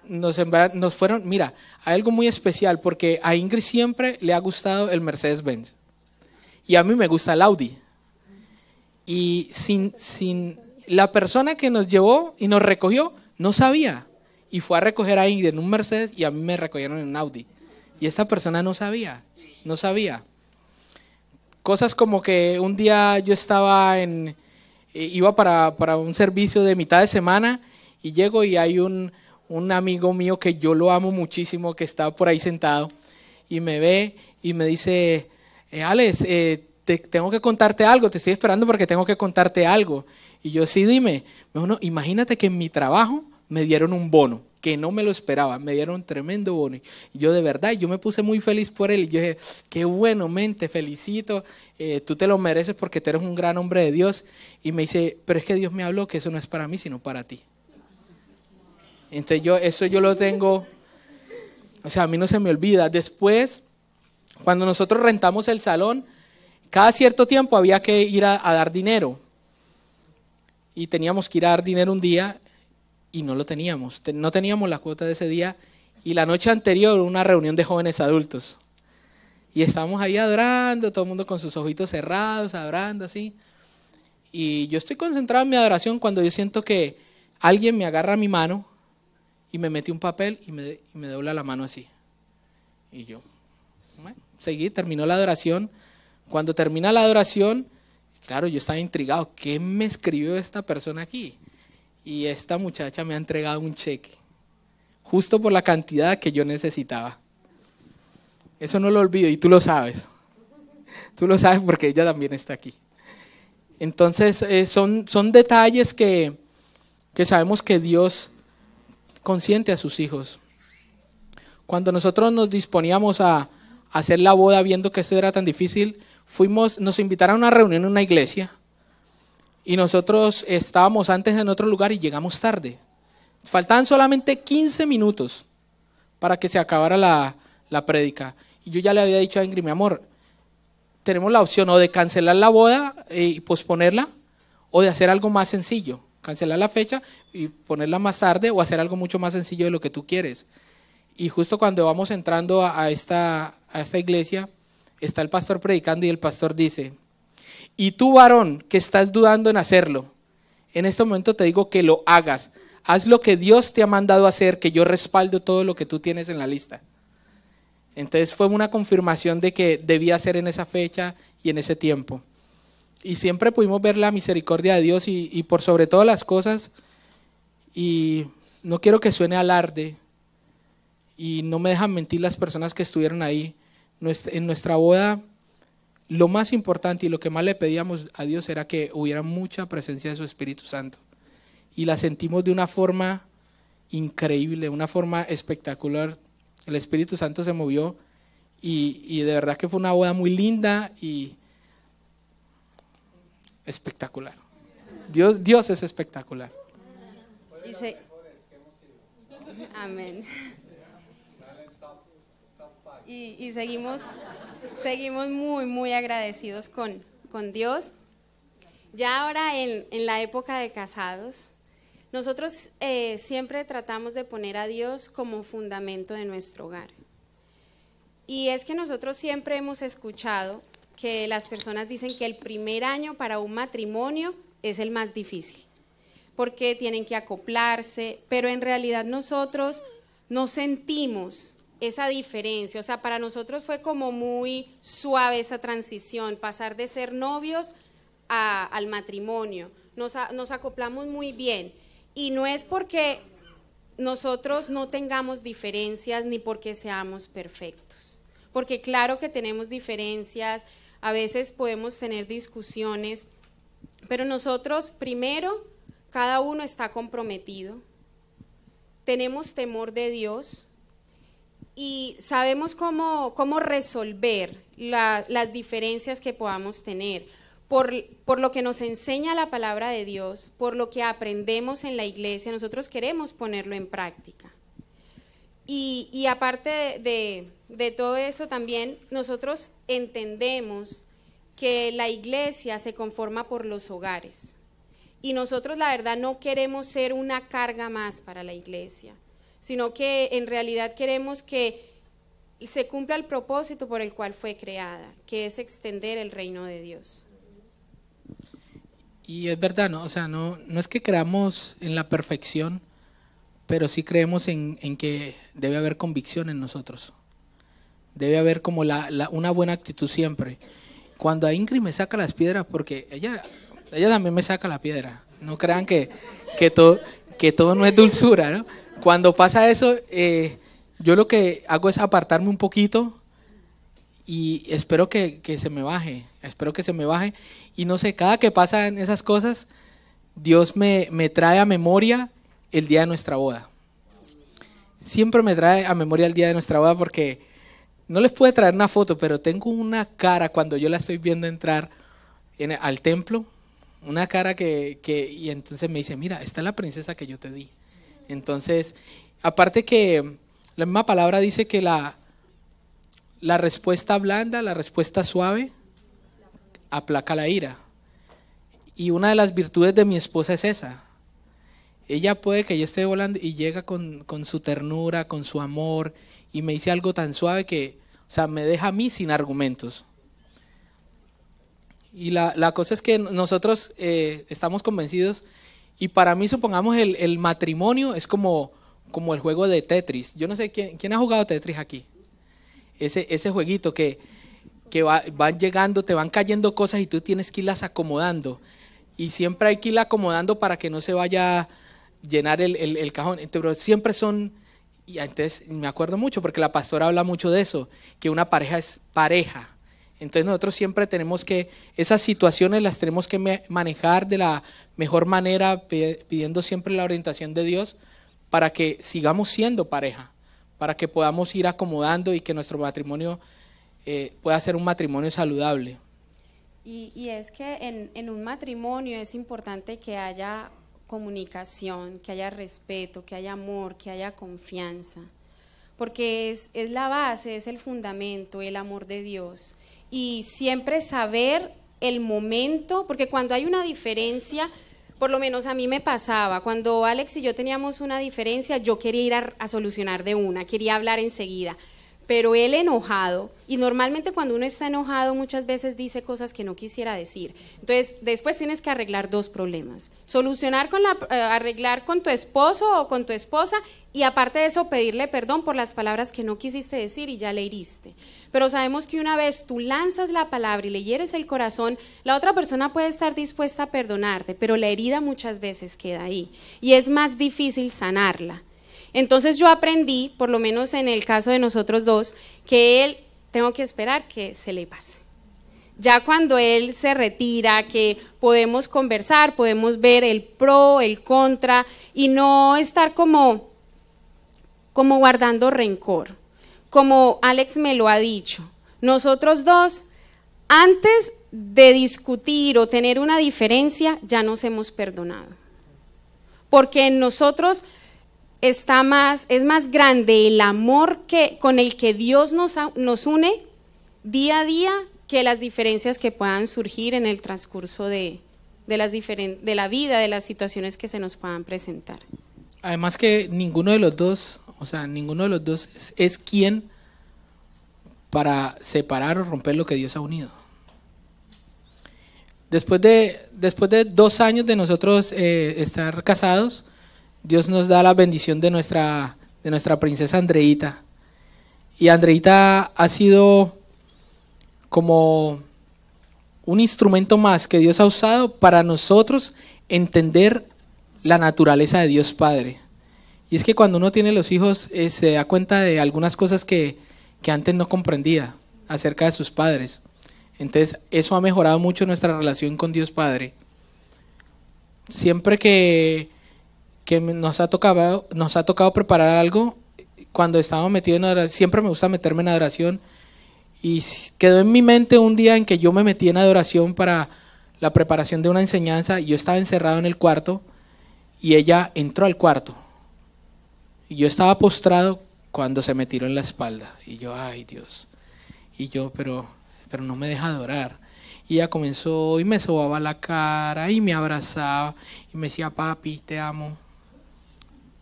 nos, nos fueron, mira, hay algo muy especial porque a Ingrid siempre le ha gustado el Mercedes-Benz y a mí me gusta el Audi. Y sin, sin la persona que nos llevó y nos recogió, no sabía. Y fue a recoger a Ingrid en un Mercedes y a mí me recogieron en un Audi. Y esta persona no sabía, no sabía. Cosas como que un día yo estaba en, iba para, para un servicio de mitad de semana y llego y hay un, amigo mío que yo lo amo muchísimo, que está por ahí sentado, y me ve y me dice, eh, Alex, eh, te, tengo que contarte algo, te estoy esperando porque tengo que contarte algo. Y yo sí, dime, imagínate que en mi trabajo me dieron un bono que no me lo esperaba. Me dieron tremendo bono. Y yo de verdad, yo me puse muy feliz por él. Y yo dije, qué bueno, mente, felicito. Eh, tú te lo mereces porque tú eres un gran hombre de Dios. Y me dice, pero es que Dios me habló que eso no es para mí, sino para ti. Entonces yo, eso yo lo tengo, o sea, a mí no se me olvida. Después, cuando nosotros rentamos el salón, cada cierto tiempo había que ir a dar dinero. Y teníamos que ir a dar dinero un día y no lo teníamos. No teníamos la cuota de ese día y la noche anterior una reunión de jóvenes adultos. Y estábamos ahí adorando, todo el mundo con sus ojitos cerrados, adorando así. Y yo estoy concentrado en mi adoración cuando yo siento que alguien me agarra mi mano y me mete un papel y me, y me dobla la mano así. Y yo, bueno, seguí, terminó la adoración. Cuando termina la adoración, claro, yo estaba intrigado. ¿Qué me escribió esta persona aquí? y esta muchacha me ha entregado un cheque, justo por la cantidad que yo necesitaba. Eso no lo olvido y tú lo sabes. Tú lo sabes porque ella también está aquí. Entonces eh, son, son detalles que, sabemos que Dios consiente a sus hijos. Cuando nosotros nos disponíamos a, hacer la boda viendo que eso era tan difícil, fuimos, nos invitaron a una reunión en una iglesia y nosotros estábamos antes en otro lugar y llegamos tarde. Faltaban solamente 15 minutos para que se acabara la, la prédica. Y yo ya le había dicho a Ingrid, mi amor, tenemos la opción o de cancelar la boda y posponerla, o de hacer algo más sencillo, cancelar la fecha y ponerla más tarde, o hacer algo mucho más sencillo de lo que tú quieres. Y justo cuando vamos entrando a, esta, a esta iglesia, está el pastor predicando y el pastor dice, y tú, varón, que estás dudando en hacerlo, en este momento te digo que lo hagas. Haz lo que Dios te ha mandado hacer, que yo respaldo todo lo que tú tienes en la lista. Entonces fue una confirmación de que debía ser en esa fecha y en ese tiempo. Y siempre pudimos ver la misericordia de Dios y, por sobre todas las cosas, y no quiero que suene alarde, y no me dejan mentir las personas que estuvieron ahí. En nuestra boda lo más importante y lo que más le pedíamos a Dios era que hubiera mucha presencia de su Espíritu Santo. Y la sentimos de una forma increíble, una forma espectacular. El Espíritu Santo se movió y, de verdad que fue una boda muy linda y espectacular. Dios, Dios es espectacular. amén y, seguimos, seguimos muy, muy agradecidos con, Dios. Ya ahora en, la época de casados, nosotros eh, siempre tratamos de poner a Dios como fundamento de nuestro hogar. Y es que nosotros siempre hemos escuchado que las personas dicen que el primer año para un matrimonio es el más difícil, porque tienen que acoplarse, pero en realidad nosotros no sentimos esa diferencia. O sea, para nosotros fue como muy suave esa transición, pasar de ser novios al matrimonio. nos acoplamos muy bien. Y no es porque nosotros no tengamos diferencias ni porque seamos perfectos. Porque claro que tenemos diferencias, a veces podemos tener discusiones, pero nosotros primero, cada uno está comprometido. Tenemos temor de Dios, y sabemos cómo, resolver las diferencias que podamos tener. Por, lo que nos enseña la palabra de Dios, por lo que aprendemos en la iglesia, nosotros queremos ponerlo en práctica. Y, aparte de, de todo eso también, nosotros entendemos que la iglesia se conforma por los hogares. Y nosotros la verdad no queremos ser una carga más para la iglesia sino que en realidad queremos que se cumpla el propósito por el cual fue creada, que es extender el reino de Dios. Y es verdad, ¿no? O sea, no, no es que creamos en la perfección, pero sí creemos en, que debe haber convicción en nosotros. Debe haber como la, una buena actitud siempre. Cuando a Ingrid me saca las piedras, porque ella, ella también me saca la piedra. No crean que, que, que todo no es dulzura, ¿no? cuando pasa eso, eh, yo lo que hago es apartarme un poquito y espero que, se me baje, espero que se me baje. Y no sé, cada que pasan esas cosas, Dios me, me trae a memoria el día de nuestra boda. Siempre me trae a memoria el día de nuestra boda porque no les puedo traer una foto, pero tengo una cara cuando yo la estoy viendo entrar al templo, una cara que, que, y entonces me dice, mira, esta es la princesa que yo te di. Entonces, aparte que la misma palabra dice que la, respuesta blanda, la respuesta suave, aplaca la ira. Y una de las virtudes de mi esposa es esa. Ella puede que yo esté volando y llega con, su ternura, con su amor, y me dice algo tan suave que, o sea, me deja a mí sin argumentos. Y la, cosa es que nosotros eh, estamos convencidos y para mí, supongamos, el, matrimonio es como, como el juego de Tetris. Yo no sé quién, ¿quién ha jugado Tetris aquí. Ese, ese jueguito que, van llegando, te van cayendo cosas y tú tienes que irlas acomodando. Y siempre hay que ir acomodando para que no se vaya a llenar el, el cajón. Pero siempre son, y antes me acuerdo mucho, porque la pastora habla mucho de eso, que una pareja es pareja entonces nosotros siempre tenemos que, esas situaciones las tenemos que manejar de la mejor manera, pidiendo siempre la orientación de Dios para que sigamos siendo pareja, para que podamos ir acomodando y que nuestro matrimonio eh, pueda ser un matrimonio saludable. Y, es que en, un matrimonio es importante que haya comunicación, que haya respeto, que haya amor, que haya confianza, porque es, la base, es el fundamento, el amor de Dios y siempre saber el momento, porque cuando hay una diferencia, por lo menos a mí me pasaba, cuando Alex y yo teníamos una diferencia, yo quería ir a, a solucionar de una, quería hablar enseguida pero él enojado, y normalmente cuando uno está enojado muchas veces dice cosas que no quisiera decir. Entonces, después tienes que arreglar dos problemas. Solucionar con la, eh, arreglar con tu esposo o con tu esposa y aparte de eso pedirle perdón por las palabras que no quisiste decir y ya le heriste. Pero sabemos que una vez tú lanzas la palabra y le hieres el corazón, la otra persona puede estar dispuesta a perdonarte, pero la herida muchas veces queda ahí y es más difícil sanarla. Entonces yo aprendí, por lo menos en el caso de nosotros dos, que él tengo que esperar que se le pase. Ya cuando él se retira, que podemos conversar, podemos ver el pro, el contra y no estar como como guardando rencor. Como Alex me lo ha dicho, nosotros dos antes de discutir o tener una diferencia ya nos hemos perdonado. Porque en nosotros está más, es más grande el amor que, con el que Dios nos, une día a día que las diferencias que puedan surgir en el transcurso de, las de la vida, de las situaciones que se nos puedan presentar. Además que ninguno de los dos, o sea, ninguno de los dos es, quien para separar o romper lo que Dios ha unido. Después de, después de dos años de nosotros eh, estar casados, Dios nos da la bendición de nuestra, de nuestra princesa Andreita. Y Andreita ha sido como un instrumento más que Dios ha usado para nosotros entender la naturaleza de Dios Padre. Y es que cuando uno tiene los hijos eh, se da cuenta de algunas cosas que, que antes no comprendía acerca de sus padres. Entonces eso ha mejorado mucho nuestra relación con Dios Padre. Siempre que que nos ha tocado, nos ha tocado preparar algo cuando estaba metido en adoración, siempre me gusta meterme en adoración y quedó en mi mente un día en que yo me metí en adoración para la preparación de una enseñanza y yo estaba encerrado en el cuarto y ella entró al cuarto y yo estaba postrado cuando se me tiró en la espalda y yo, ay Dios, y yo, pero, pero no me deja adorar. Y ella comenzó y me sobaba la cara y me abrazaba y me decía, papi, te amo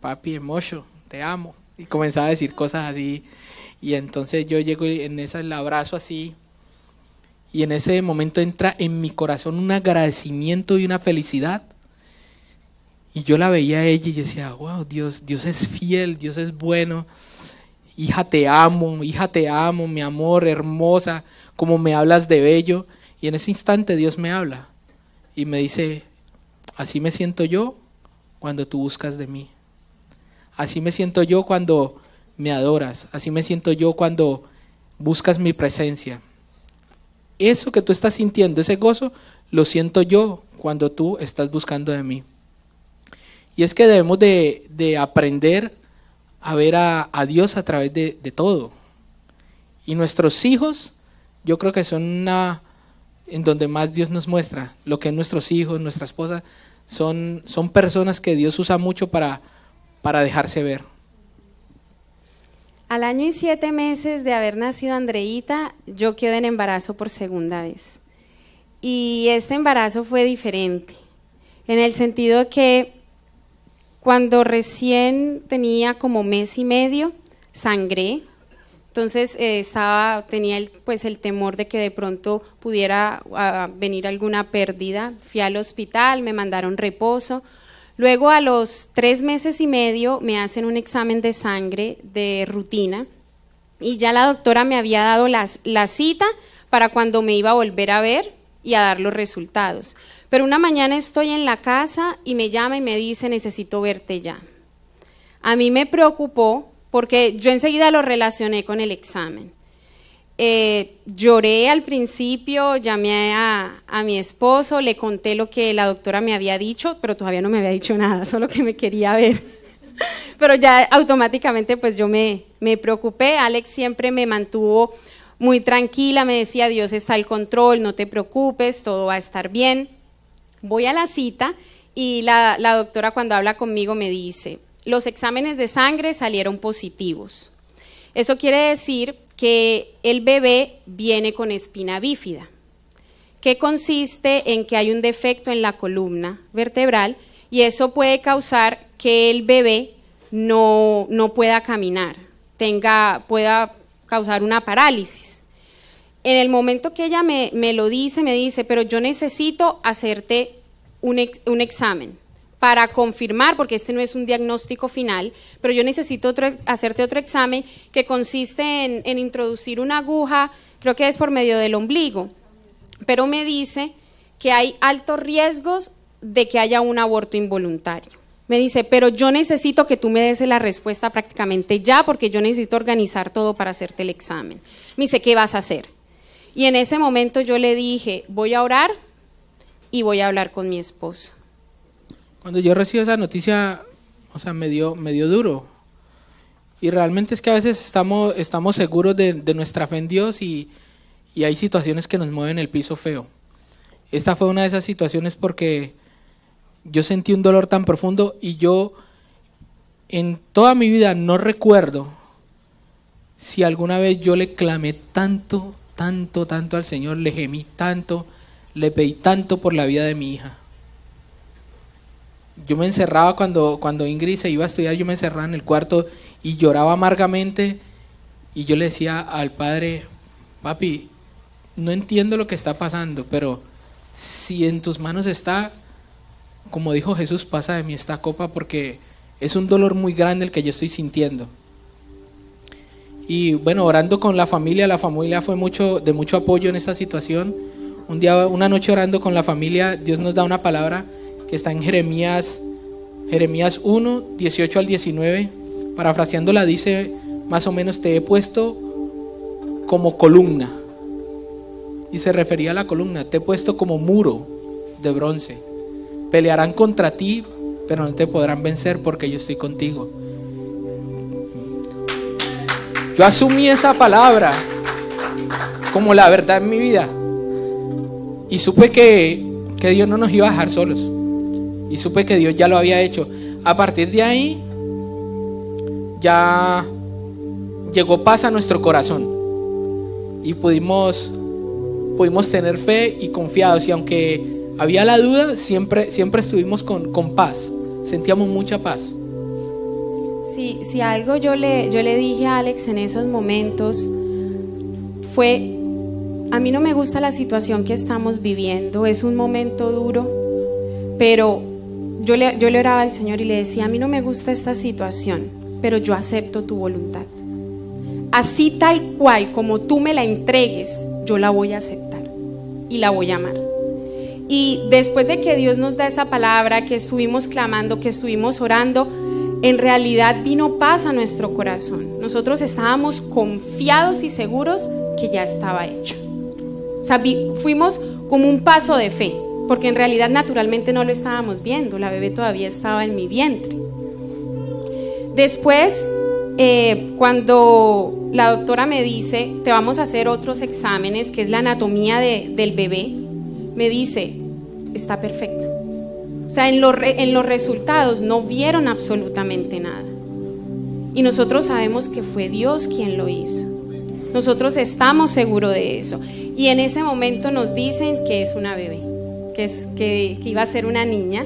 papi, mocho, te amo. Y comenzaba a decir cosas así. Y entonces yo llego en esa el abrazo así. Y en ese momento entra en mi corazón un agradecimiento y una felicidad. Y yo la veía a ella y decía, wow, Dios, Dios es fiel, Dios es bueno. Hija, te amo, hija, te amo, mi amor, hermosa, como me hablas de bello. Y en ese instante Dios me habla y me dice, así me siento yo cuando tú buscas de mí. Así me siento yo cuando me adoras, así me siento yo cuando buscas mi presencia. Eso que tú estás sintiendo, ese gozo, lo siento yo cuando tú estás buscando de mí. Y es que debemos de, de aprender a ver a, Dios a través de, de, todo. Y nuestros hijos, yo creo que son una, en donde más Dios nos muestra, lo que nuestros hijos, nuestra esposa, son, son personas que Dios usa mucho para para dejarse ver. Al año y siete meses de haber nacido Andreita, yo quedé en embarazo por segunda vez. Y este embarazo fue diferente, en el sentido que cuando recién tenía como mes y medio, sangré. Entonces eh, estaba, tenía el, pues el temor de que de pronto pudiera ah, venir alguna pérdida. Fui al hospital, me mandaron reposo, Luego a los tres meses y medio me hacen un examen de sangre de rutina y ya la doctora me había dado la cita para cuando me iba a volver a ver y a dar los resultados. Pero una mañana estoy en la casa y me llama y me dice necesito verte ya. A mí me preocupó porque yo enseguida lo relacioné con el examen. Eh, lloré al principio, llamé a, a, mi esposo, le conté lo que la doctora me había dicho, pero todavía no me había dicho nada, solo que me quería ver. pero ya automáticamente pues yo me, me preocupé. Alex siempre me mantuvo muy tranquila, me decía, Dios está al control, no te preocupes, todo va a estar bien. Voy a la cita y la, la doctora cuando habla conmigo me dice, los exámenes de sangre salieron positivos. Eso quiere decir que el bebé viene con espina bífida, que consiste en que hay un defecto en la columna vertebral y eso puede causar que el bebé no, pueda caminar, tenga, pueda causar una parálisis. En el momento que ella me, lo dice, me dice, pero yo necesito hacerte un examen para confirmar, porque este no es un diagnóstico final, pero yo necesito hacerte otro examen que consiste en, en introducir una aguja, creo que es por medio del ombligo, pero me dice que hay altos riesgos de que haya un aborto involuntario. Me dice, pero yo necesito que tú me des la respuesta prácticamente ya, porque yo necesito organizar todo para hacerte el examen. Me dice, ¿qué vas a hacer? Y en ese momento yo le dije, voy a orar y voy a hablar con mi esposo. Cuando yo recibí esa noticia, o sea, me dio, duro. Y realmente es que a veces estamos, estamos seguros de, nuestra fe en Dios y, y hay situaciones que nos mueven el piso feo. Esta fue una de esas situaciones porque yo sentí un dolor tan profundo y yo en toda mi vida no recuerdo si alguna vez yo le clamé tanto, tanto, tanto al Señor, le gemí tanto, le pedí tanto por la vida de mi hija. Yo me encerraba cuando, cuando Ingrid se iba a estudiar, yo me encerraba en el cuarto y lloraba amargamente y yo le decía al padre, papi, no entiendo lo que está pasando, pero si en tus manos está, como dijo Jesús, pasa de mí esta copa porque es un dolor muy grande el que yo estoy sintiendo. Y bueno, orando con la familia, la familia fue mucho, de mucho apoyo en esta situación. Un día, una noche orando con la familia, Dios nos da una palabra está en Jeremías, Jeremías 1, 18 al 19. Parafraseándola dice, más o menos te he puesto como columna. Y se refería a la columna, te he puesto como muro de bronce. Pelearán contra ti, pero no te podrán vencer porque yo estoy contigo. Yo asumí esa palabra como la verdad en mi vida. Y supe que, que Dios no nos iba a dejar solos y supe que Dios ya lo había hecho. A partir de ahí, ya llegó paz a nuestro corazón y pudimos, pudimos tener fe y confiados. Y aunque había la duda, siempre, siempre estuvimos con, paz, sentíamos mucha paz. Si, si algo yo le, yo le dije a Alex en esos momentos fue, a mí no me gusta la situación que estamos viviendo, es un momento duro, pero yo le, oraba al Señor y le decía, a mí no me gusta esta situación, pero yo acepto tu voluntad. Así tal cual como tú me la entregues, yo la voy a aceptar y la voy a amar. Y después de que Dios nos da esa palabra, que estuvimos clamando, que estuvimos orando, en realidad vino paz a nuestro corazón. Nosotros estábamos confiados y seguros que ya estaba hecho. O sea, fuimos como un paso de fe porque en realidad naturalmente no lo estábamos viendo, la bebé todavía estaba en mi vientre. Después, eh, cuando la doctora me dice, te vamos a hacer otros exámenes, que es la anatomía de, del bebé, me dice, está perfecto. O sea, en, en los resultados no vieron absolutamente nada. Y nosotros sabemos que fue Dios quien lo hizo. Nosotros estamos seguros de eso. Y en ese momento nos dicen que es una bebé que, iba a ser una niña,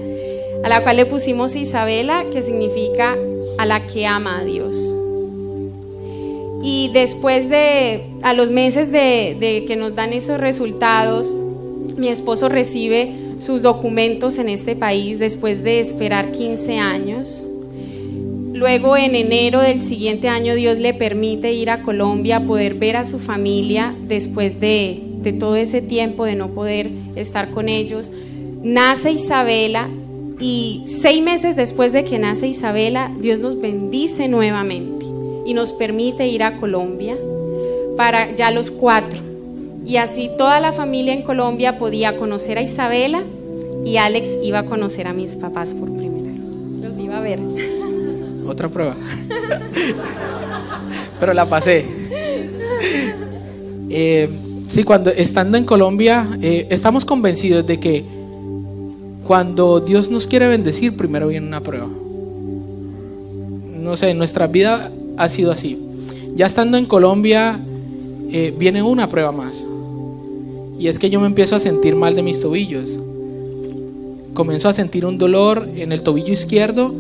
a la cual le pusimos Isabela, que significa a la que ama a Dios. Y después de, a los meses de, de, que nos dan esos resultados, mi esposo recibe sus documentos en este país después de esperar 15 años. Luego en enero del siguiente año Dios le permite ir a Colombia, a poder ver a su familia después de de todo ese tiempo de no poder estar con ellos. Nace Isabela y seis meses después de que nace Isabela, Dios nos bendice nuevamente y nos permite ir a Colombia para ya los cuatro. Y así toda la familia en Colombia podía conocer a Isabela y Alex iba a conocer a mis papás por primera vez. Los iba a ver. Otra prueba. Pero la pasé. Eh, Sí, cuando estando en Colombia, eh, estamos convencidos de que cuando Dios nos quiere bendecir, primero viene una prueba. No sé, nuestra vida ha sido así. Ya estando en Colombia, eh, viene una prueba más. Y es que yo me empiezo a sentir mal de mis tobillos. Comienzo a sentir un dolor en el tobillo izquierdo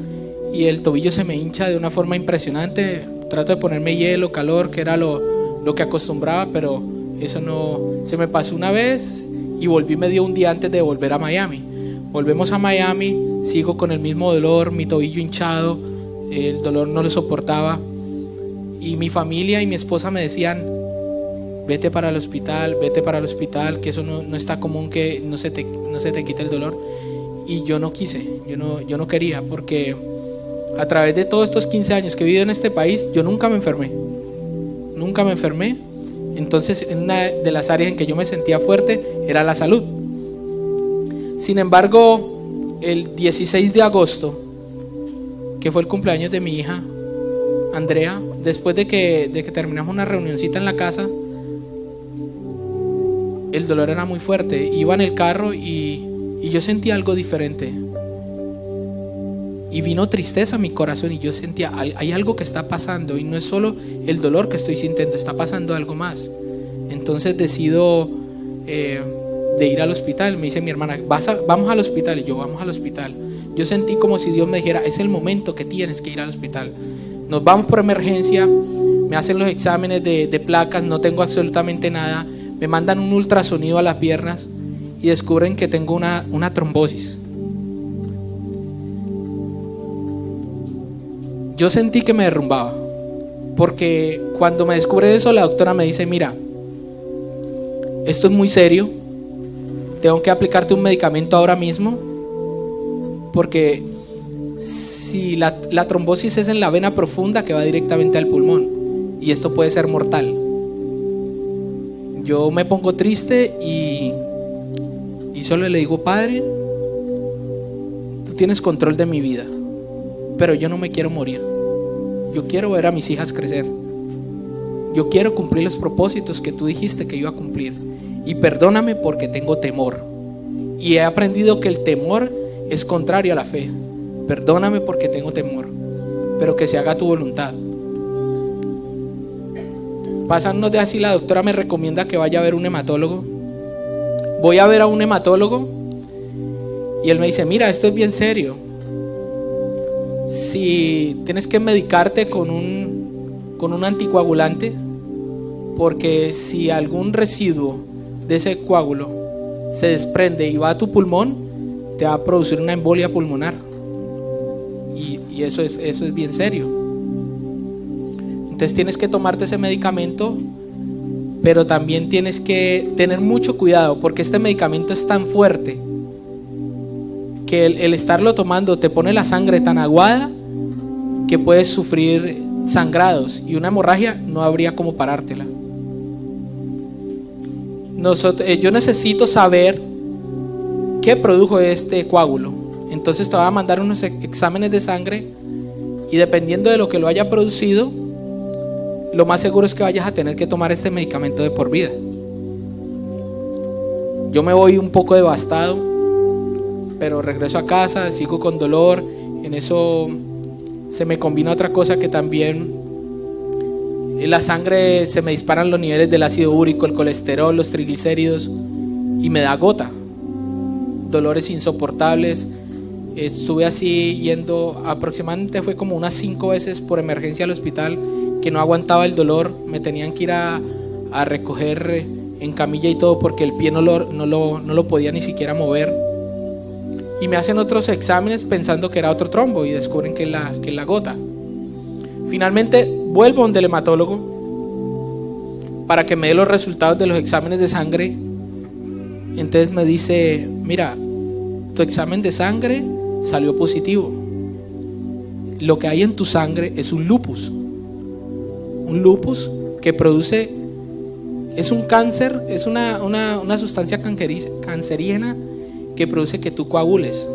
y el tobillo se me hincha de una forma impresionante. Trato de ponerme hielo, calor, que era lo, lo que acostumbraba, pero eso no se me pasó una vez y volví medio un día antes de volver a Miami. Volvemos a Miami, sigo con el mismo dolor, mi tobillo hinchado, el dolor no lo soportaba. Y mi familia y mi esposa me decían, vete para el hospital, vete para el hospital, que eso no, está común, que no se, te, no se te quite el dolor. Y yo no quise, yo no, yo no quería, porque a través de todos estos 15 años que he vivido en este país, yo nunca me enfermé. Nunca me enfermé, entonces, una de las áreas en que yo me sentía fuerte era la salud. Sin embargo, el 16 de agosto, que fue el cumpleaños de mi hija, Andrea, después de que, terminamos una reunioncita en la casa, el dolor era muy fuerte. Iba en el carro y, y yo sentía algo diferente. Y vino tristeza a mi corazón y yo sentía, hay algo que está pasando y no es solo el dolor que estoy sintiendo, está pasando algo más. Entonces decido eh, de ir al hospital. Me dice mi hermana, vamos al hospital. Y yo, vamos al hospital. Yo sentí como si Dios me dijera, es el momento que tienes que ir al hospital. Nos vamos por emergencia, me hacen los exámenes de, placas, no tengo absolutamente nada. Me mandan un ultrasonido a las piernas y descubren que tengo una, una trombosis. yo sentí que me derrumbaba. Porque cuando me descubre eso, la doctora me dice, mira, esto es muy serio, tengo que aplicarte un medicamento ahora mismo, porque si la, trombosis es en la vena profunda que va directamente al pulmón, y esto puede ser mortal. Yo me pongo triste y, y solo le digo, Padre, tú tienes control de mi vida pero yo no me quiero morir. Yo quiero ver a mis hijas crecer. Yo quiero cumplir los propósitos que tú dijiste que iba a cumplir. Y perdóname porque tengo temor. Y he aprendido que el temor es contrario a la fe. Perdóname porque tengo temor. Pero que se haga tu voluntad. pasando de así, la doctora me recomienda que vaya a ver un hematólogo. Voy a ver a un hematólogo y él me dice, mira, esto es bien serio si tienes que medicarte con un, anticoagulante, porque si algún residuo de ese coágulo se desprende y va a tu pulmón, te va a producir una embolia pulmonar. Y, y eso, es, eso es bien serio. Entonces tienes que tomarte ese medicamento, pero también tienes que tener mucho cuidado, porque este medicamento es tan fuerte que el, estarlo tomando te pone la sangre tan aguada que puedes sufrir sangrados y una hemorragia no habría como parártela. Eh, yo necesito saber qué produjo este coágulo. Entonces te voy a mandar unos exámenes de sangre y dependiendo de lo que lo haya producido, lo más seguro es que vayas a tener que tomar este medicamento de por vida. Yo me voy un poco devastado pero regreso a casa, sigo con dolor, en eso se me combina otra cosa que también en la sangre se me disparan los niveles del ácido úrico, el colesterol, los triglicéridos y me da gota. Dolores insoportables. Estuve así yendo aproximadamente fue como unas cinco veces por emergencia al hospital que no aguantaba el dolor, me tenían que ir a, recoger en camilla y todo porque el pie no no lo, no lo podía ni siquiera mover y me hacen otros exámenes pensando que era otro trombo y descubren que es la, la gota. Finalmente vuelvo a un hematólogo para que me dé los resultados de los exámenes de sangre. Entonces me dice, mira, tu examen de sangre salió positivo. Lo que hay en tu sangre es un lupus. Un lupus que produce, es un cáncer, es una, una, una sustancia cancerígena que produce que tú coagules.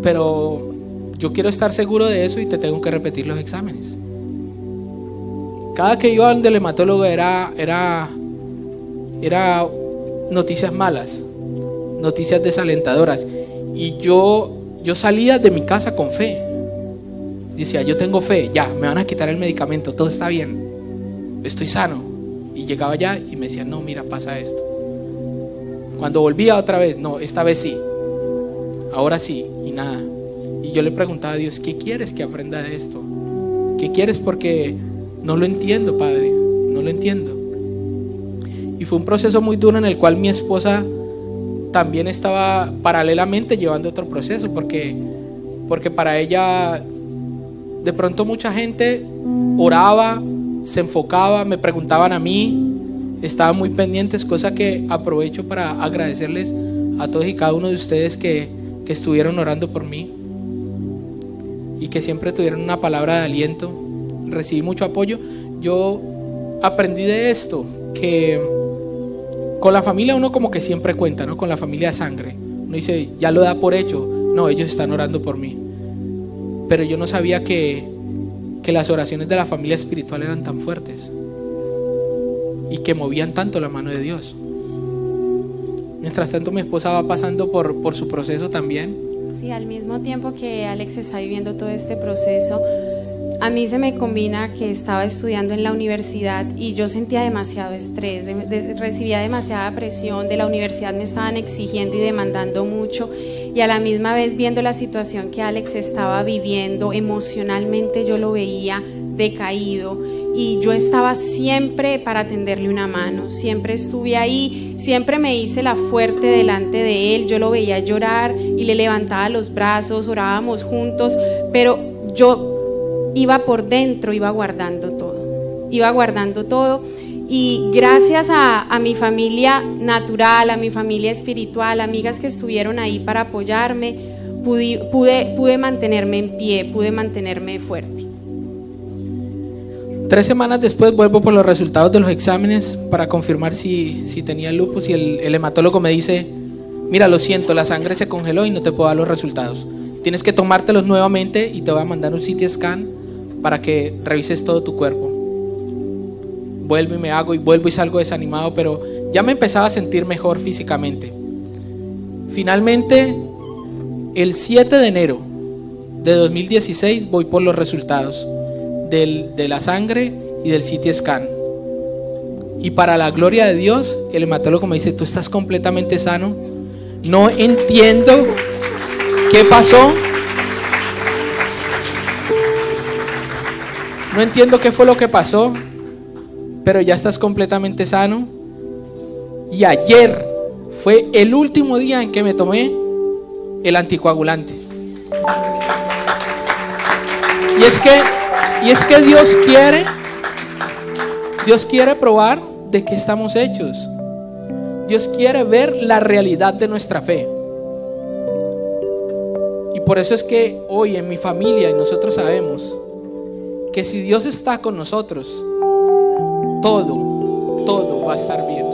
Pero yo quiero estar seguro de eso y te tengo que repetir los exámenes. Cada que iba Al hematólogo era, era, era noticias malas, noticias desalentadoras. Y yo, yo salía de mi casa con fe. Decía, yo tengo fe, ya, me van a quitar el medicamento, todo está bien, estoy sano. Y llegaba allá y me decían, no, mira, pasa esto. Cuando volvía otra vez, no, esta vez sí. Ahora sí, y nada. Y yo le preguntaba a Dios, ¿qué quieres que aprenda de esto? ¿Qué quieres? Porque no lo entiendo, Padre, no lo entiendo. Y fue un proceso muy duro en el cual mi esposa también estaba paralelamente llevando otro proceso, porque, porque para ella de pronto mucha gente oraba, se enfocaba, me preguntaban a mí, estaba muy pendientes, cosa que aprovecho para agradecerles a todos y cada uno de ustedes que, estuvieron orando por mí y que siempre tuvieron una palabra de aliento. Recibí mucho apoyo. Yo aprendí de esto, que con la familia uno como que siempre cuenta, ¿no? Con la familia de sangre. Uno dice, ya lo da por hecho. No, ellos están orando por mí. Pero yo no sabía que, que las oraciones de la familia espiritual eran tan fuertes y que movían tanto la mano de Dios. Mientras tanto mi esposa va pasando por, su proceso también. Sí, al mismo tiempo que Alex está viviendo todo este proceso, a mí se me combina que estaba estudiando en la universidad y yo sentía demasiado estrés, recibía demasiada presión, de la universidad me estaban exigiendo y demandando mucho y a la misma vez viendo la situación que Alex estaba viviendo emocionalmente yo lo veía decaído y yo estaba siempre para tenderle una mano, siempre estuve ahí, siempre me hice la fuerte delante de él, yo lo veía llorar y le levantaba los brazos, orábamos juntos, pero yo iba por dentro, iba guardando todo, iba guardando todo y gracias a, mi familia natural, a mi familia espiritual, amigas que estuvieron ahí para apoyarme, pude mantenerme en pie, pude mantenerme fuerte. Tres semanas después vuelvo por los resultados de los exámenes para confirmar si, tenía lupus y el, el, hematólogo me dice, mira, lo siento, la sangre se congeló y no te puedo dar los resultados. Tienes que tomártelos nuevamente y te voy a mandar un CT scan para que revises todo tu cuerpo. Vuelvo y me hago y vuelvo y salgo desanimado, pero ya me empezaba a sentir mejor físicamente. Finalmente, el 7 de enero de 2016 voy por los resultados del, de la sangre y del CT scan. Y para la gloria de Dios, el hematólogo me dice, tú estás completamente sano. No entiendo qué pasó. No entiendo qué fue lo que pasó, pero ya estás completamente sano. Y ayer fue el último día en que me tomé el anticoagulante. Y es que y es que Dios quiere, Dios quiere probar de qué estamos hechos. Dios quiere ver la realidad de nuestra fe. Y por eso es que hoy en mi familia y nosotros sabemos que si Dios está con nosotros, todo, todo va a estar bien.